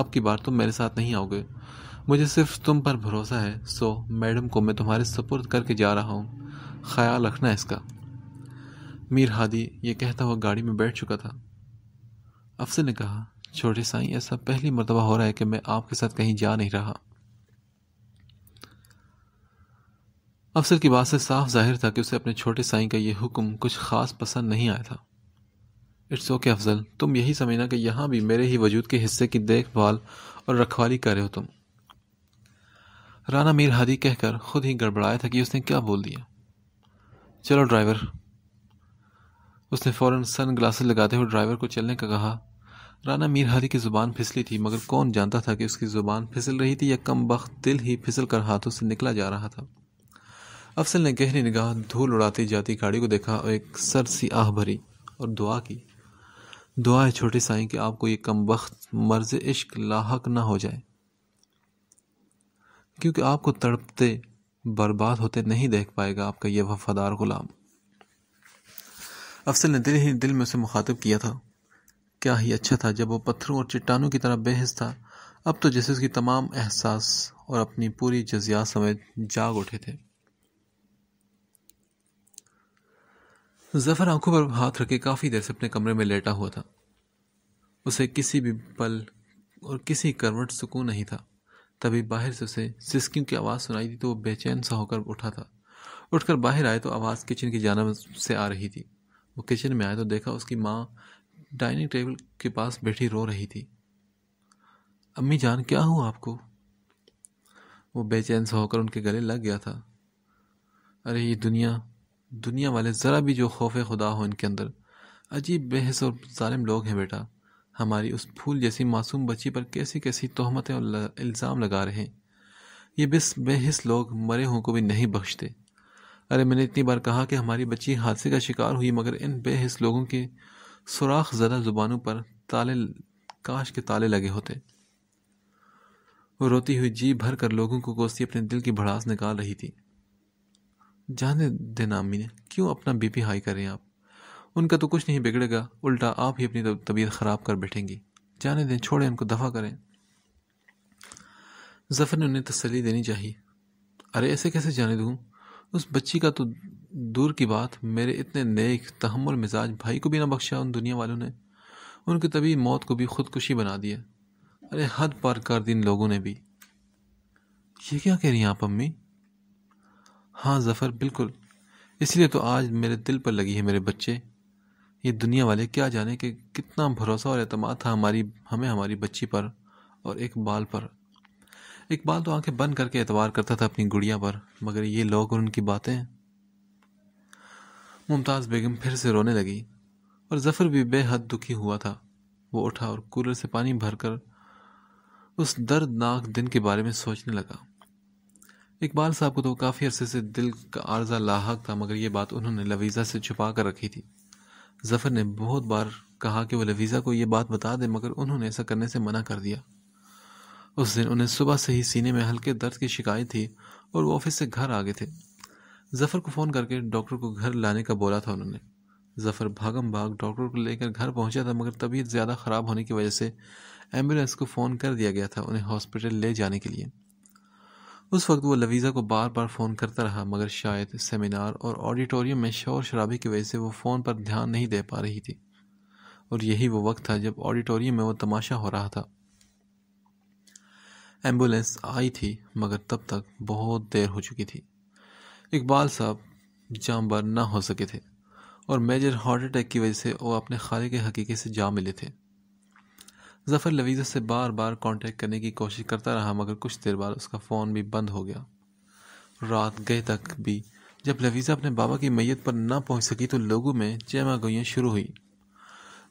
अब की बार तुम मेरे साथ नहीं आओगे मुझे सिर्फ तुम पर भरोसा है सो मैडम को मैं तुम्हारे सपुर्द करके जा रहा हूँ ख्याल रखना इसका मीर हादी ये कहता हुआ गाड़ी में बैठ चुका था अफसर ने कहा छोटे साई ऐसा पहली मरतबा हो रहा है कि मैं आपके साथ कहीं जा नहीं रहा अफसर की बात से साफ जाहिर था कि उसे अपने छोटे साई का यह हुक्म कुछ ख़ास पसंद नहीं आया था इट्स ओके अफजल तुम यही समझना कि यहां भी मेरे ही वजूद के हिस्से की देखभाल और रखवाली कर रहे हो तुम राना मीर हादी कहकर खुद ही गड़बड़ाया था कि उसने क्या बोल दिया चलो ड्राइवर उसने फ़ौरन सन ग्लासेस लगाते हुए ड्राइवर को चलने का कहा राना मीर हारी की ज़ुबान फिसली थी मगर कौन जानता था कि उसकी ज़ुबान फिसल रही थी या कम वक्त दिल ही फिसल कर हाथों से निकला जा रहा था अफसल ने गहरी निगाह धूल उड़ाती जाती गाड़ी को देखा और एक सर सी आह भरी और दुआ की दुआ है छोटे साई कि आपको ये कम वक्त मर्ज इश्क लाक ना हो जाए क्योंकि आपको तड़पते बर्बाद होते नहीं देख पाएगा आपका यह वफादार गुलाम अफसल ने दिल ही दिल में उसे मुखातब किया था क्या ही अच्छा था जब वो पत्थरों और चट्टानों की तरह बेहस था अब तो जैसे उसकी तमाम एहसास और अपनी पूरी जजियात समेत जाग उठे थे जफर आंखों पर हाथ रखे काफ़ी देर से अपने कमरे में लेटा हुआ था उसे किसी भी पल और किसी करवट सुकून नहीं था तभी बाहर से उसे सिस्कियों की आवाज़ सुनाई दी तो वो बेचैन सा होकर उठा था उठकर बाहर आए तो आवाज़ किचन की जानब से आ रही थी वो किचन में आए तो देखा उसकी माँ डाइनिंग टेबल के पास बैठी रो रही थी अम्मी जान क्या हुआ आपको वो बेचैन से होकर उनके गले लग गया था अरे ये दुनिया दुनिया वाले ज़रा भी जो खौफ खुदा हो इनके अंदर अजीब बेहस और ालिम लोग हैं बेटा हमारी उस फूल जैसी मासूम बच्ची पर कैसी कैसी तहमतें और इल्ज़ाम लगा रहे हैं ये बिस बेहस लोग मरे हों को भी नहीं बख्शते अरे मैंने इतनी बार कहा कि हमारी बच्ची हादसे का शिकार हुई मगर इन बेहस लोगों के सुराख ज़दा ज़ुबानों पर ताले काश के ताले लगे होते वो रोती हुई जी भर कर लोगों को कोसी अपने दिल की भड़ास निकाल रही थी जाने देना अम्मी ने क्यों अपना बीपी हाई करें आप उनका तो कुछ नहीं बिगड़ेगा उल्टा आप ही अपनी तबीयत ख़राब कर बैठेंगी जाने दें छोड़ें उनको दफा करें जफर ने उन्हें तसली देनी चाहिए अरे ऐसे कैसे जाने दूँ उस बच्ची का तो दूर की बात मेरे इतने नेक तहमुल मिजाज भाई को भी ना बख्शा उन दुनिया वालों ने उनकी तभी मौत को भी खुदकुशी बना दिया अरे हद पार कर दी इन लोगों ने भी ये क्या कह रही हैं आप अम्मी हाँ जफ़र बिल्कुल इसलिए तो आज मेरे दिल पर लगी है मेरे बच्चे ये दुनिया वाले क्या जाने कि कितना भरोसा और अहतम था हमारी हमें हमारी बच्ची पर और एक बाल पर एक बाल तो आंखें बंद करके एतवार करता था अपनी गुड़िया पर मगर ये लोग और उनकी बातें मुमताज़ बेगम फिर से रोने लगी और जफ़र भी बेहद दुखी हुआ था वो उठा और कूलर से पानी भरकर उस दर्दनाक दिन के बारे में सोचने लगा इकबाल साहब को तो काफ़ी अरसे से दिल का आर्जा लाक था मगर ये बात उन्होंने लवीज़ा से छुपा कर रखी थी जफ़र ने बहुत बार कहा कि वह लवीज़ा को ये बात बता दे मगर उन्होंने ऐसा करने से मना कर दिया उस दिन उन्हें सुबह से ही सीने में हल्के दर्द की शिकायत थी और वो ऑफिस से घर आ गए थे जफ़र को फ़ोन करके डॉक्टर को घर लाने का बोला था उन्होंने जफ़र भागम भाग डॉक्टर को लेकर घर पहुंचा था मगर तबीयत ज़्यादा ख़राब होने की वजह से एम्बुलेंस को फ़ोन कर दिया गया था उन्हें हॉस्पिटल ले जाने के लिए उस वक्त वो लवीज़ा को बार बार फ़ोन करता रहा मगर शायद सेमिनार और ऑडिटोरियम में शोर शराबी की वजह से वो फ़ोन पर ध्यान नहीं दे पा रही थी और यही वो वक्त था जब ऑडिटोरियम में वो तमाशा हो रहा था एम्बुलेंस आई थी मगर तब तक बहुत देर हो चुकी थी इकबाल साहब जाम बार ना हो सके थे और मेजर हार्ट अटैक की वजह से वो अपने खाले के हकीके से जा मिले थे जफ़र लवीज़ा से बार बार कांटेक्ट करने की कोशिश करता रहा मगर कुछ देर बाद उसका फ़ोन भी बंद हो गया रात गए तक भी जब लवीज़ा अपने बाबा की मैयत पर ना पहुंच सकी तो लोगों में जयमा गोइयाँ शुरू हुई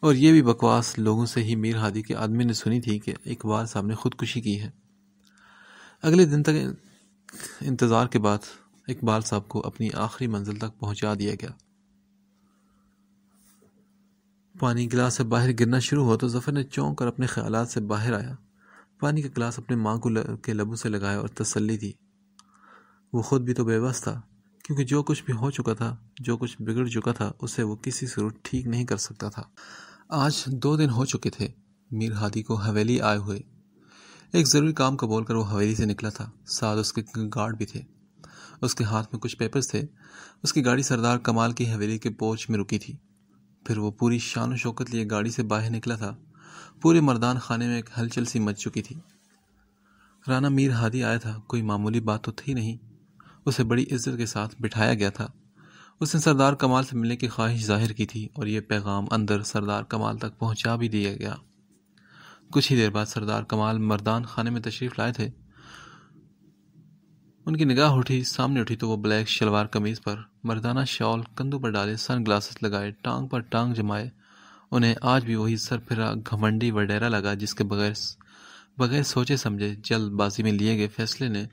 और ये भी बकवास लोगों से ही मीर हादी के आदमी ने सुनी थी कि इकबाल साहब ने खुदकुशी की है अगले दिन तक इंतज़ार के बाद इकबाल साहब को अपनी आखिरी मंजिल तक पहुंचा दिया गया पानी गिलास से बाहर गिरना शुरू हुआ तो जफ़र ने चौंक कर अपने ख्याल से बाहर आया पानी का गिलास अपने माँ को ल, के लबों से लगाया और तसल्ली दी वो खुद भी तो बेबस था क्योंकि जो कुछ भी हो चुका था जो कुछ बिगड़ चुका था उसे वो किसी सूरत ठीक नहीं कर सकता था आज दो दिन हो चुके थे मीर हादी को हवेली आए हुए एक ज़रूरी काम का बोलकर वो हवेली से निकला था साथ उसके गार्ड भी थे उसके हाथ में कुछ पेपर्स थे उसकी गाड़ी सरदार कमाल की हवेली के पोर्च में रुकी थी फिर वो पूरी शान शौकत लिए गाड़ी से बाहर निकला था पूरे मर्दान खाने में एक हलचल सी मच चुकी थी राना मीर हादी आया था कोई मामूली बात तो थी नहीं उसे बड़ी इज्जत के साथ बिठाया गया था उसने सरदार कमाल से मिलने की ख्वाहिश जाहिर की थी और ये पैगाम अंदर सरदार कमाल तक पहुंचा भी दिया गया कुछ ही देर बाद सरदार कमाल मर्दान खाने में तशरीफ़ लाए थे उनकी निगाह उठी सामने उठी तो वो ब्लैक शलवार कमीज पर मर्दाना शॉल कंधों पर डाले सन ग्लासेस लगाए टांग पर टांग जमाए उन्हें आज भी वही सर फिरा घमंडी वडेरा लगा जिसके बगैर बगैर सोचे समझे जल्दबाजी में लिए गए फैसले ने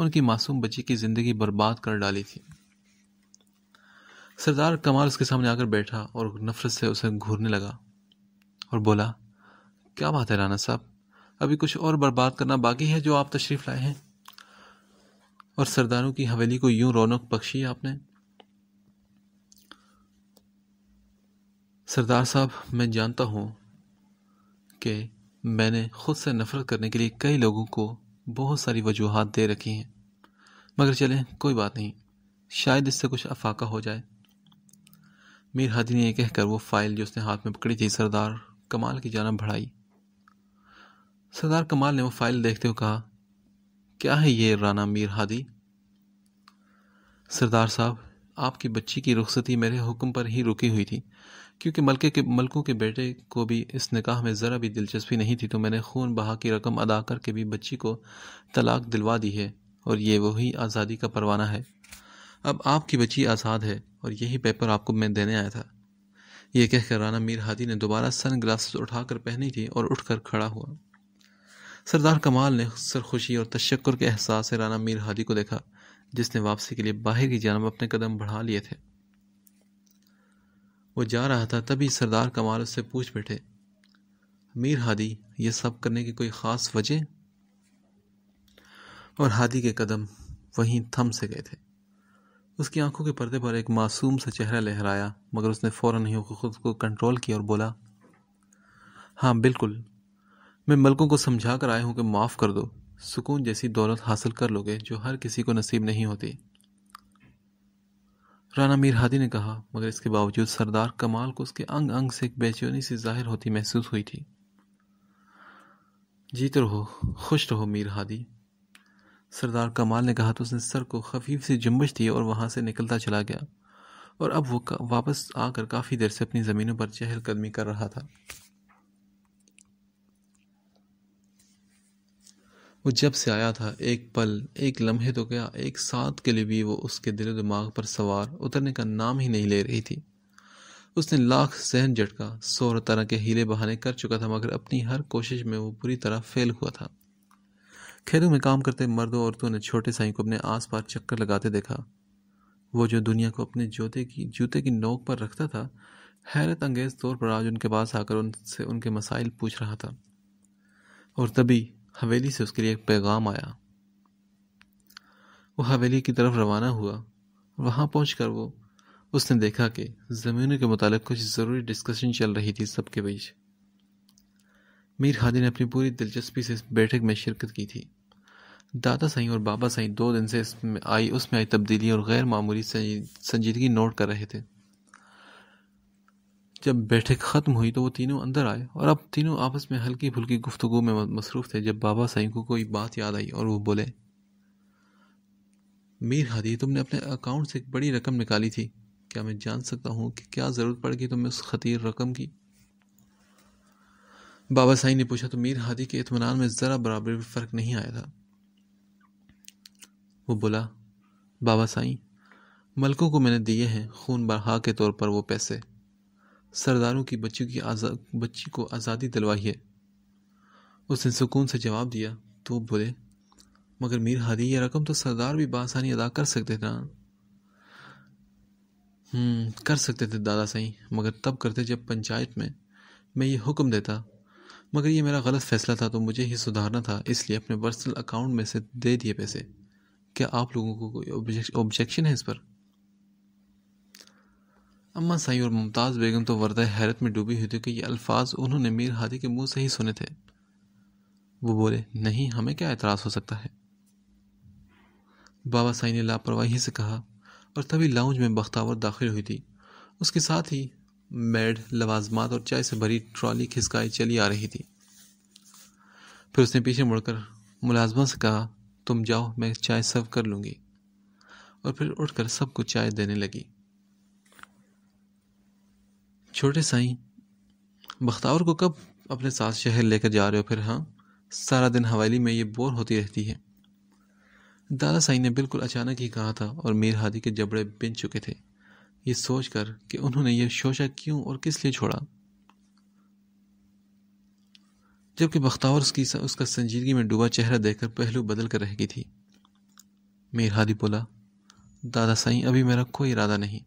उनकी मासूम बच्ची की ज़िंदगी बर्बाद कर डाली थी सरदार कमाल उसके सामने आकर बैठा और नफरत से उसे घूरने लगा और बोला क्या बात है राना साहब अभी कुछ और बर्बाद करना बाकी है जो आप तशरीफ़ लाए हैं और सरदारों की हवेली को यूं रौनक बख्शी आपने सरदार साहब मैं जानता हूँ कि मैंने खुद से नफ़रत करने के लिए कई लोगों को बहुत सारी वजूहत दे रखी हैं मगर चलें कोई बात नहीं शायद इससे कुछ अफाका हो जाए मीर हादी ने यह कह कहकर वो फाइल जो उसने हाथ में पकड़ी थी सरदार कमाल की जानब बढ़ाई सरदार कमाल ने वो फाइल देखते हुए कहा क्या है ये राना मीर हादी सरदार साहब आपकी बच्ची की रुखसती मेरे हुक्म पर ही रुकी हुई थी क्योंकि मलके के मलकों के बेटे को भी इस निकाह में ज़रा भी दिलचस्पी नहीं थी तो मैंने खून बहा की रकम अदा करके भी बच्ची को तलाक दिलवा दी है और ये वही आज़ादी का परवाना है अब आपकी बच्ची आज़ाद है और यही पेपर आपको मैं देने आया था ये कहकर राना मीर हादी ने दोबारा सन ग्लासेस उठाकर पहनी थी और उठकर खड़ा हुआ सरदार कमाल ने सर खुशी और तशक्र के एहसास से राना मीर हादी को देखा जिसने वापसी के लिए बाहर की जानब अपने कदम बढ़ा लिए थे वो जा रहा था तभी सरदार कमाल उससे पूछ बैठे मीर हादी ये सब करने की कोई ख़ास वजह और हादी के कदम वहीं थम से गए थे उसकी आंखों के पर्दे पर एक मासूम सा चेहरा लहराया मगर उसने फ़ौरन ही खुद को कंट्रोल किया और बोला हाँ बिल्कुल मैं मलकों को समझा कर आया हूँ कि माफ़ कर दो सुकून जैसी दौलत हासिल कर लोगे जो हर किसी को नसीब नहीं होती राना मीर हादी ने कहा मगर इसके बावजूद सरदार कमाल को उसके अंग अंग से एक बेचैनी सी जाहिर होती महसूस हुई थी जीत रहो खुश रहो मीर हादी सरदार कमाल ने कहा तो उसने सर को खफीफ सी जुम्बश दी और वहाँ से निकलता चला गया और अब वो वापस आकर काफ़ी देर से अपनी ज़मीनों पर चहलकदमी कर रहा था वो जब से आया था एक पल एक लम्हे तो गया एक साथ के लिए भी वो उसके दिल दिमाग पर सवार उतरने का नाम ही नहीं ले रही थी उसने लाख जहन झटका सौ तरह के हीले बहाने कर चुका था मगर अपनी हर कोशिश में वो बुरी तरह फेल हुआ था खेतों में काम करते मर्दों औरतों ने छोटे साई को अपने आस पास चक्कर लगाते देखा वो जो दुनिया को अपने जोते की जूते की नोक पर रखता था हैरत अंगेज तौर पर आज उनके पास आकर उनसे उनके मसाइल पूछ रहा था और तभी हवेली से उसके लिए एक पैगाम आया वो हवेली की तरफ रवाना हुआ वहाँ पहुँच वो उसने देखा कि ज़मीनों के मुतालिक कुछ ज़रूरी डिस्कशन चल रही थी सबके बीच मीर हादी ने अपनी पूरी दिलचस्पी से इस बैठक में शिरकत की थी दादा सही और बाबा सही दो दिन से इसमें आई उसमें आई तब्दीली और गैर मामूली संजीदगी नोट कर रहे थे जब बैठक ख़त्म हुई तो वो तीनों अंदर आए और अब तीनों आपस में हल्की फुल्की गुफ्तगु में मसरूफ़ थे जब बाबा साई को कोई बात याद आई और वो बोले मीर हादी तुमने अपने अकाउंट से एक बड़ी रकम निकाली थी क्या मैं जान सकता हूँ कि क्या ज़रूरत पड़ेगी तुम्हें उस खतीर रकम की बाबा साई ने पूछा तो मीर हादी के इतमान में ज़रा बराबर भी फ़र्क नहीं आया था वो बोला बाबा साई मलकों को मैंने दिए हैं खून बरहा के तौर पर वो पैसे सरदारों की बच्ची की आज़ा बच्ची को आज़ादी दिलवाई है उसने सुकून से जवाब दिया तो बोले मगर मीर हादी यह रकम तो सरदार भी बासानी अदा कर सकते थे ना हम्म, कर सकते थे दादा सही मगर तब करते जब पंचायत में मैं ये हुक्म देता मगर ये मेरा गलत फैसला था तो मुझे ही सुधारना था इसलिए अपने पर्सनल अकाउंट में से दे दिए पैसे क्या आप लोगों को कोई ऑब्जेक्शन है इस पर अम्मा साई और मुमताज़ बेगम तो वर्दा हैरत में डूबी हुई थी कि ये अल्फाज उन्होंने मीर हादी के मुंह से ही सुने थे वो बोले नहीं हमें क्या एतराज़ हो सकता है बाबा साई ने लापरवाही से कहा और तभी लाउंज में बख्तावर दाखिल हुई थी उसके साथ ही मेड लवाजमात और चाय से भरी ट्रॉली खिसकाई चली आ रही थी फिर उसने पीछे मुड़कर मुलाजमा से कहा तुम जाओ मैं चाय सर्व कर लूँगी और फिर उठकर सबको चाय देने लगी छोटे साई बख्तावर को कब अपने साथ शहर लेकर जा रहे हो फिर हाँ सारा दिन हवेली में ये बोर होती रहती है दादा साई ने बिल्कुल अचानक ही कहा था और मीर हादी के जबड़े बिन चुके थे ये सोच कर कि उन्होंने ये शोशा क्यों और किस लिए छोड़ा जबकि बख्तावर उसकी उसका संजीदगी में डूबा चेहरा देखकर पहलू बदल कर रह गई थी मीर हादी बोला दादा साई अभी मेरा कोई इरादा नहीं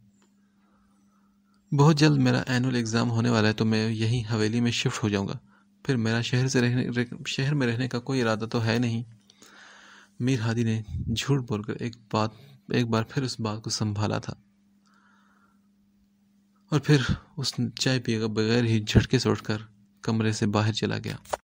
बहुत जल्द मेरा एनुअल एग्ज़ाम होने वाला है तो मैं यहीं हवेली में शिफ्ट हो जाऊंगा फिर मेरा शहर से रहने शहर में रहने का कोई इरादा तो है नहीं मीर हादी ने झूठ बोलकर एक बात एक बार फिर उस बात को संभाला था और फिर उस चाय पिएगा बगैर ही झटके से उठकर कमरे से बाहर चला गया